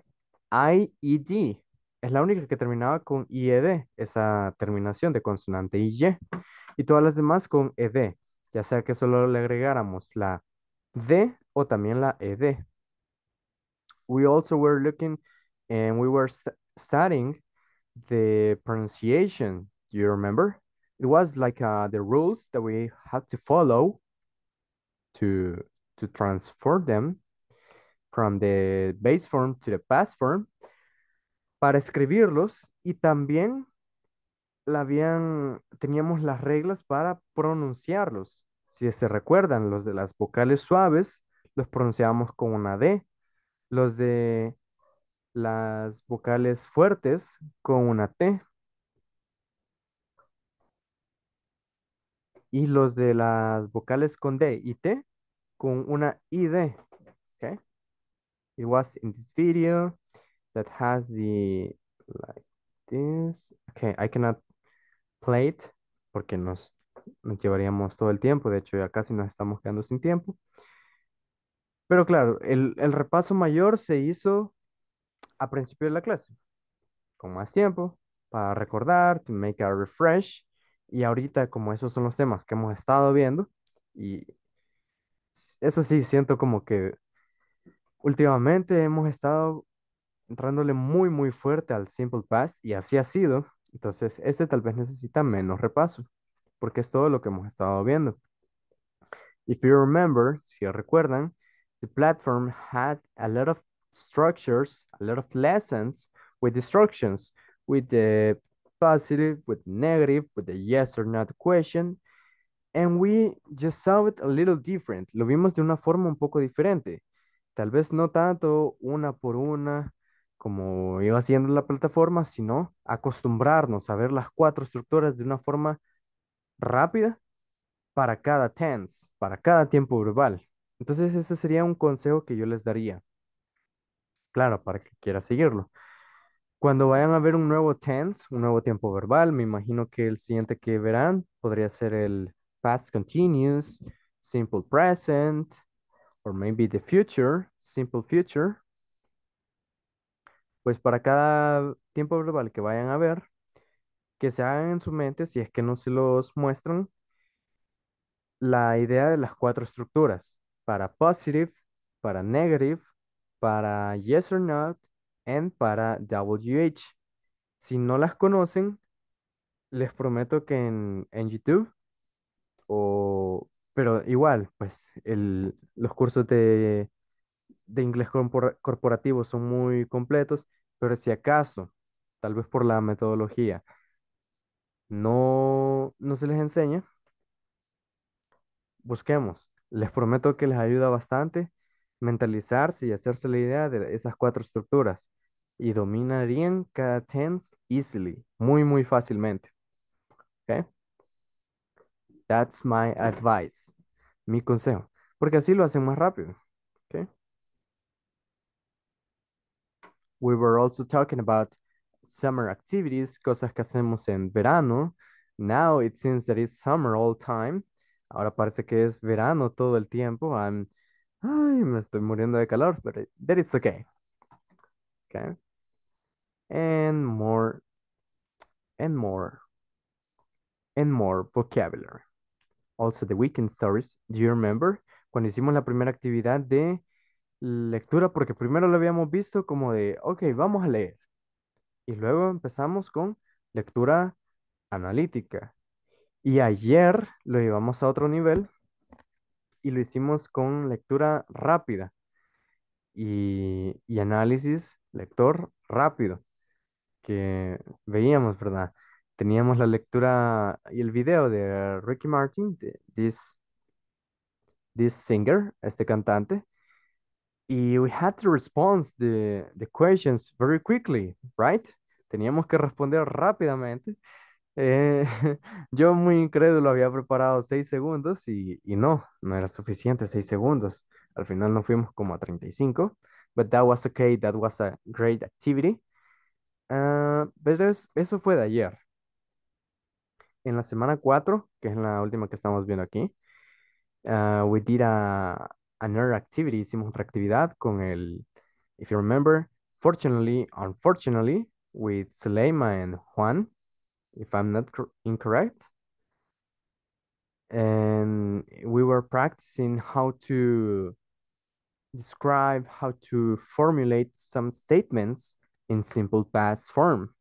IED. Es la única que terminaba con IED, esa terminación de consonante y Y todas las demás con ED, ya sea que solo le agregáramos la D o también la ED. We also were looking and we were studying the pronunciation. Do you remember? It was like uh, the rules that we had to follow to to transform them from the base form to the past form para escribirlos y también la habían, teníamos las reglas para pronunciarlos. Si se recuerdan, los de las vocales suaves los pronunciamos con una D. Los de las vocales fuertes con una T. Y los de las vocales con D y T con una ID. Okay. It was in this video that has the like this. Okay, I cannot play it porque nos, llevaríamos todo el tiempo. De hecho, ya casi nos estamos quedando sin tiempo. Pero claro, el, el repaso mayor se hizo a principio de la clase, con más tiempo para recordar, to make a refresh. Y ahorita, como esos son los temas que hemos estado viendo, y eso sí, siento como que últimamente hemos estado entrándole muy, muy fuerte al simple past y así ha sido. Entonces, este tal vez necesita menos repaso, porque es todo lo que hemos estado viendo. If you remember, si recuerdan, the platform had a lot of structures, a lot of lessons with instructions, with the positive, with negative, with the yes or not question. And we just saw it a little different. Lo vimos de una forma un poco diferente. Tal vez no tanto una por una como iba haciendo la plataforma, sino acostumbrarnos a ver las cuatro estructuras de una forma rápida para cada tense, para cada tiempo verbal. Entonces ese sería un consejo que yo les daría. Claro, para que quiera seguirlo. Cuando vayan a ver un nuevo tense, un nuevo tiempo verbal, me imagino que el siguiente que verán podría ser el past continuous, simple present, or maybe the future, simple future. Pues para cada tiempo verbal que vayan a ver, que se hagan en su mente, si es que no se los muestran, la idea de las cuatro estructuras para positive, para negative, para Yes or Not Y para WH. Si no las conocen, les prometo que en, YouTube pero igual, pues los cursos de, inglés corporativo son muy completos, pero si acaso, tal vez por la metodología, no, no se les enseña, busquemos. Les prometo que les ayuda bastante mentalizarse y hacerse la idea de esas cuatro estructuras y dominarían cada tense easily, muy, muy fácilmente. ¿Ok? That's my advice, mi consejo, porque así lo hacen más rápido. ¿Ok? We were also talking about summer activities, cosas que hacemos en verano. Now it seems that it's summer all time. Ahora parece que es verano todo el tiempo. I'm Ay, me estoy muriendo de calor, pero that it's okay. Okay. And more, and more, and more vocabulary. Also the weekend stories. Do you remember? Cuando hicimos la primera actividad de lectura, porque primero lo habíamos visto como de, ok, vamos a leer. Y luego empezamos con lectura analítica. Y ayer lo llevamos a otro nivel y lo hicimos con lectura rápida y, análisis lector rápido que veíamos, ¿verdad? Teníamos la lectura y el video de Ricky Martin, de this, this singer, este cantante, y we had to respond the, the questions very quickly, right? Teníamos que responder rápidamente eh, yo muy incrédulo había preparado seis segundos y, y no, no era suficiente seis segundos. Al final nos fuimos como a 35, but that was okay, that was a great activity. Ah, pero eso fue de ayer. En la semana 4, que es la última que estamos viendo aquí, ah, we did activity, hicimos otra actividad con el, if you remember, fortunately, unfortunately, with Suleyma and Juan if I'm not incorrect. And we were practicing how to describe, how to formulate some statements in simple past form.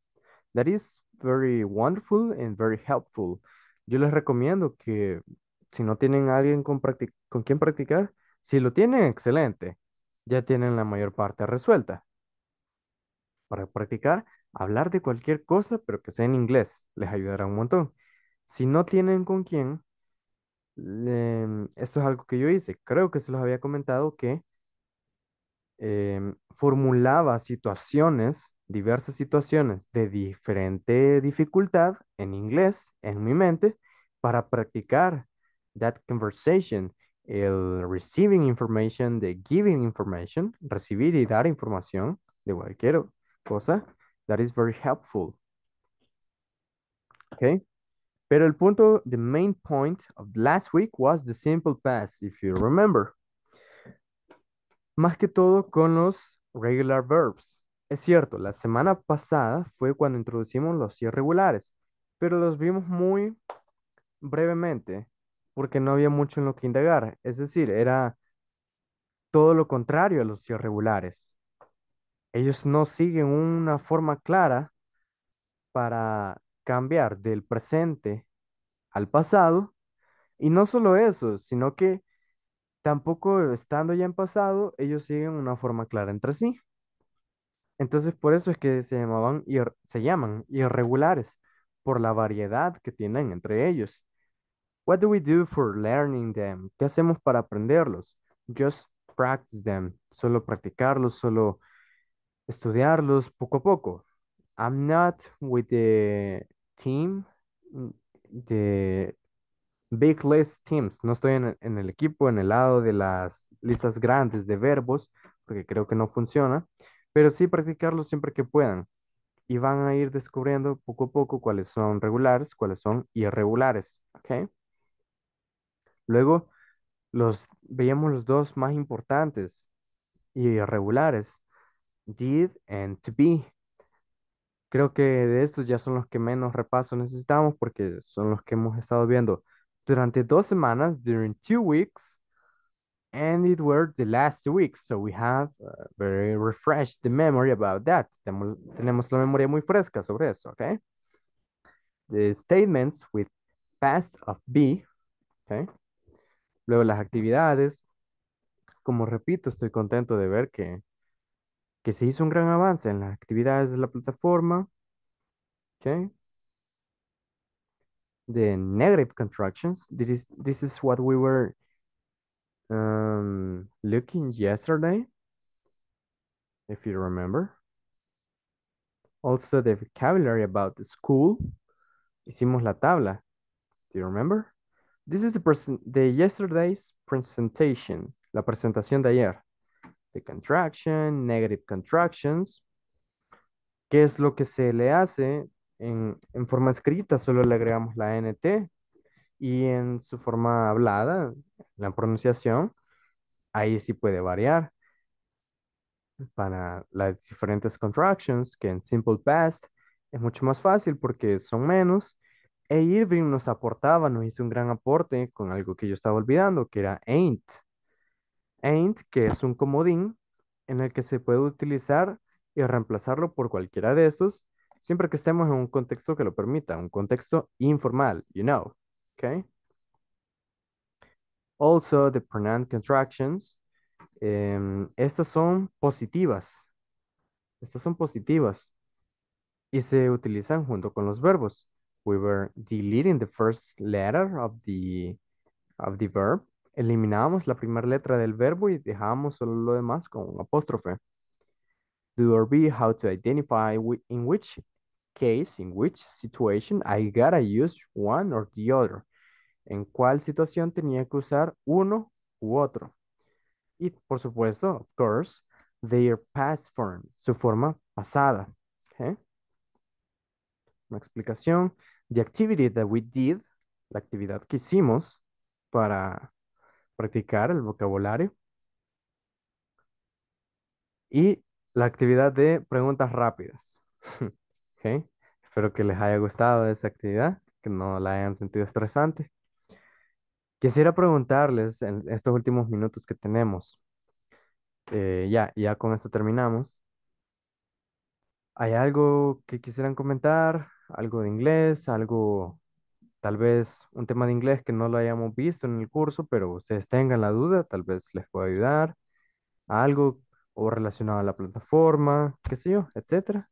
That is very wonderful and very helpful. Yo les recomiendo que si no tienen alguien con, con quien practicar, si lo tienen, excelente. Ya tienen la mayor parte resuelta. Para practicar, hablar de cualquier cosa, pero que sea en inglés, les ayudará un montón. Si no tienen con quién, em, esto es algo que yo hice, creo que se los había comentado que em, formulaba situaciones, diversas situaciones de diferente dificultad en inglés, en mi mente, para practicar that conversation, el receiving information, the giving information, recibir y dar información de cualquier cosa, That is very helpful. Okay. Pero el punto, the main point of last week was the simple past, if you remember. Más que todo con los regular verbs. Es cierto, la semana pasada fue cuando introducimos los irregulares, pero los vimos muy brevemente porque no había mucho en lo que indagar. Es decir, era todo lo contrario a los irregulares ellos no siguen una forma clara para cambiar del presente al pasado. Y no solo eso, sino que tampoco estando ya en pasado, ellos siguen una forma clara entre sí. Entonces, por eso es que se llamaban se llaman irregulares por la variedad que tienen entre ellos. What do we do for learning them? ¿Qué hacemos para aprenderlos? Just practice them, solo practicarlos, solo estudiarlos poco a poco. I'm not with the team, mm, the big list teams. No estoy en, en el equipo, en el lado de las listas grandes de verbos, porque creo que no funciona, pero sí practicarlos siempre que puedan. Y van a ir descubriendo poco a poco cuáles son regulares, cuáles son irregulares. Luego, los, veíamos los dos más importantes y irregulares did and to be. Creo que de estos ya son los que menos repaso necesitamos porque son los que hemos estado viendo durante dos semanas, during two weeks, and it were the last two weeks. So we have very refreshed the memory about that. Tenemos la memoria muy fresca sobre eso, okay? The statements with past of be, okay? Luego las actividades. Como repito, estoy contento de ver que que se hizo un gran avance en las actividades de la plataforma okay, de negative contractions. This is, this is what we were um, looking yesterday, if you remember. Also the vocabulary about the school. Hicimos la tabla. Do you remember? This is the, present, the yesterday's presentation, la presentación de ayer contraction, negative contractions. ¿Qué es lo que se le hace? En, en forma escrita solo le agregamos la NT y en su forma hablada, la pronunciación, ahí sí puede variar. Para las diferentes contractions, que en simple past es mucho más fácil porque son menos. E Irving nos aportaba, nos hizo un gran aporte con algo que yo estaba olvidando, que era ain't. AINT, que es un comodín en el que se puede utilizar y reemplazarlo por cualquiera de estos, siempre que estemos en un contexto que lo permita, un contexto informal, you know, okay? Also, the pronoun contractions, em, estas son positivas, estas son positivas y se utilizan junto con los verbos. We were deleting the first letter of the, of the verb eliminábamos la primera letra del verbo y dejábamos solo lo demás con un apóstrofe. Do or be how to identify in which case, in which situation I gotta use one or the other. En cuál situación tenía que usar uno u otro. Y por supuesto, of course, their past form, su forma pasada. Una explicación. The activity that we did, la actividad que hicimos para practicar el vocabulario. Y la actividad de preguntas rápidas. Espero que les haya gustado esa actividad, que no la hayan sentido estresante. Quisiera preguntarles en estos últimos minutos que tenemos, eh, ya, ya con esto terminamos. ¿Hay algo que quisieran comentar? ¿Algo de inglés? ¿Algo tal vez un tema de inglés que no lo hayamos visto en el curso, pero ustedes tengan la duda, tal vez les pueda ayudar algo o relacionado a la plataforma, qué sé yo, etcétera.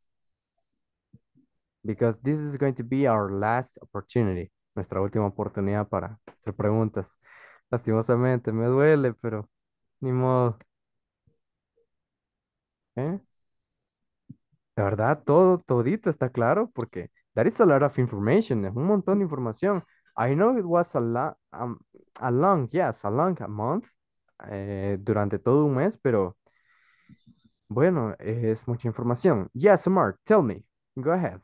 Because this is going to be our last opportunity, nuestra última oportunidad para hacer preguntas. Lastimosamente, me duele, pero ni modo. ¿Eh? La verdad, todo, todito está claro porque That is a lot of information. Es un montón de información. I know it was a, um, a long, yes, a long month, eh, durante todo un mes, pero bueno, es mucha información. Yes, Mark, tell me. Go ahead.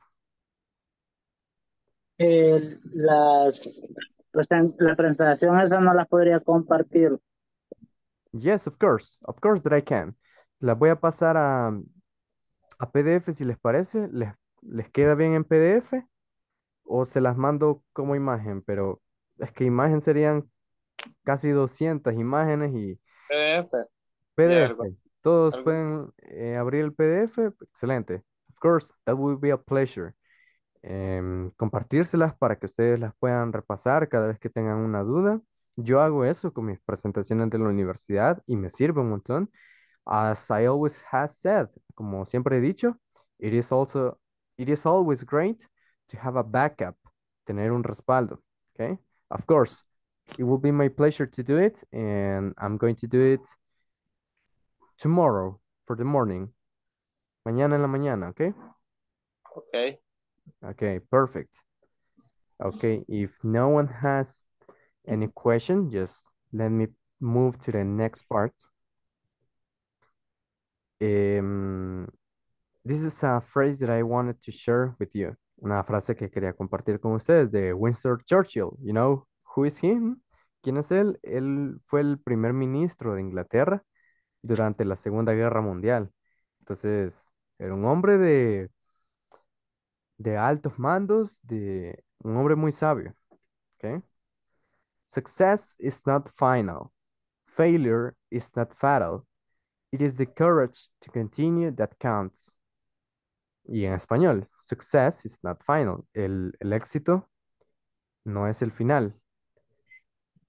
Eh, las, la presentación esa no las podría compartir. Yes, of course, of course that I can. La voy a pasar a, a PDF si les parece. Les les queda bien en PDF o se las mando como imagen, pero es que imagen serían casi 200 imágenes y... PDF. Todos pueden eh, abrir el PDF. Excelente. Of course, that would be a pleasure. Em, compartírselas para que ustedes las puedan repasar cada vez que tengan una duda. Yo hago eso con mis presentaciones de la universidad y me sirve un montón. As I always have said, como siempre he dicho, it is also it is always great to have a backup, tener un respaldo, okay? Of course, it will be my pleasure to do it, and I'm going to do it tomorrow for the morning. Mañana en la mañana, okay? Okay. Okay, perfect. Okay, if no one has any question, just let me move to the next part. Um, This is a phrase that I wanted to share with you. Una frase que quería compartir con ustedes de Winston Churchill. You know, who is him? ¿Quién es él? Él fue el primer ministro de Inglaterra durante la Segunda Guerra Mundial. Entonces, era un hombre de, de altos mandos, de un hombre muy sabio. Okay? Success is not final. Failure is not fatal. It is the courage to continue that counts. Y en español, success is not final. El, éxito no es el final.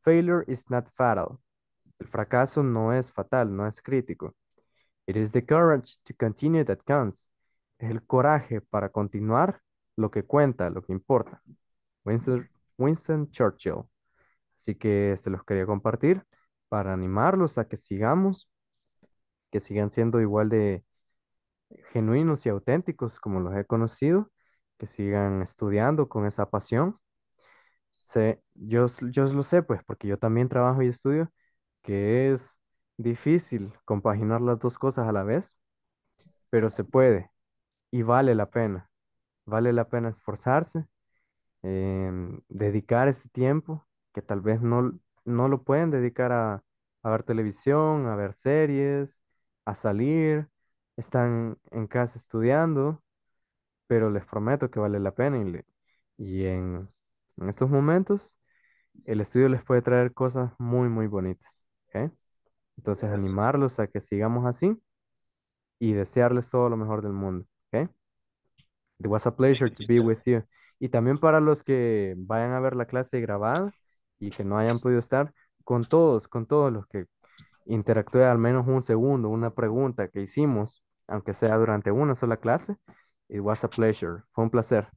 Failure is not fatal. El fracaso no es fatal, no es crítico. It is the courage to continue that counts. Es el coraje para continuar lo que cuenta, lo que importa. Winston, Winston Churchill. Así que se los quería compartir para animarlos a que sigamos, que sigan siendo igual de genuinos y auténticos como los he conocido, que sigan estudiando con esa pasión. yo, lo sé, pues, porque yo también trabajo y estudio, que es difícil compaginar las dos cosas a la vez, pero se puede y vale la pena. Vale la pena esforzarse, em, dedicar ese tiempo que tal vez no, lo pueden dedicar a ver televisión, a ver series, a salir, están en casa estudiando, pero les prometo que vale la pena y, en, estos momentos el estudio les puede traer cosas muy, muy bonitas. Entonces, animarlos a que sigamos así y desearles todo lo mejor del mundo. okay It was a pleasure to be with you. Y también para los que vayan a ver la clase grabada y que no hayan podido estar, con todos, con todos los que interactué al menos un segundo, una pregunta que hicimos, aunque sea durante una sola clase. It was a pleasure. Fue un placer.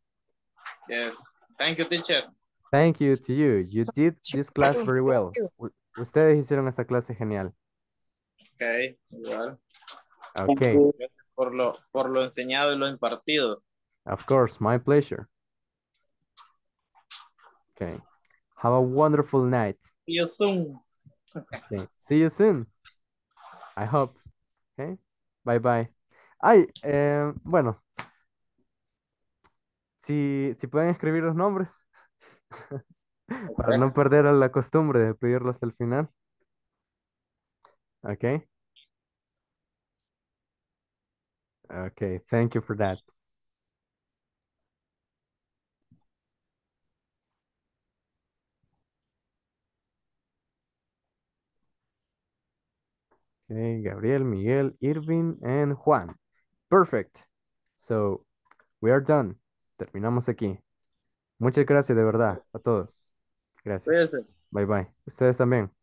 Yes. Thank you, teacher. Thank you to you. You did this class very well. Ustedes hicieron esta clase genial. Okay. Okay. Por lo, por lo enseñado y lo impartido. Of course, my pleasure. Okay. Have a wonderful night. See you soon. okay. See you soon. I hope. Okay. Bye-bye. Ay, eh, bueno. Si, si pueden escribir los nombres, para no perder la costumbre de hasta el final. Okay. Okay, thank you for that. Gabriel, Miguel, Irving, and Juan. Perfect. So, we are done. Terminamos aquí. Muchas gracias de verdad a todos. Gracias. Bye bye. Ustedes también.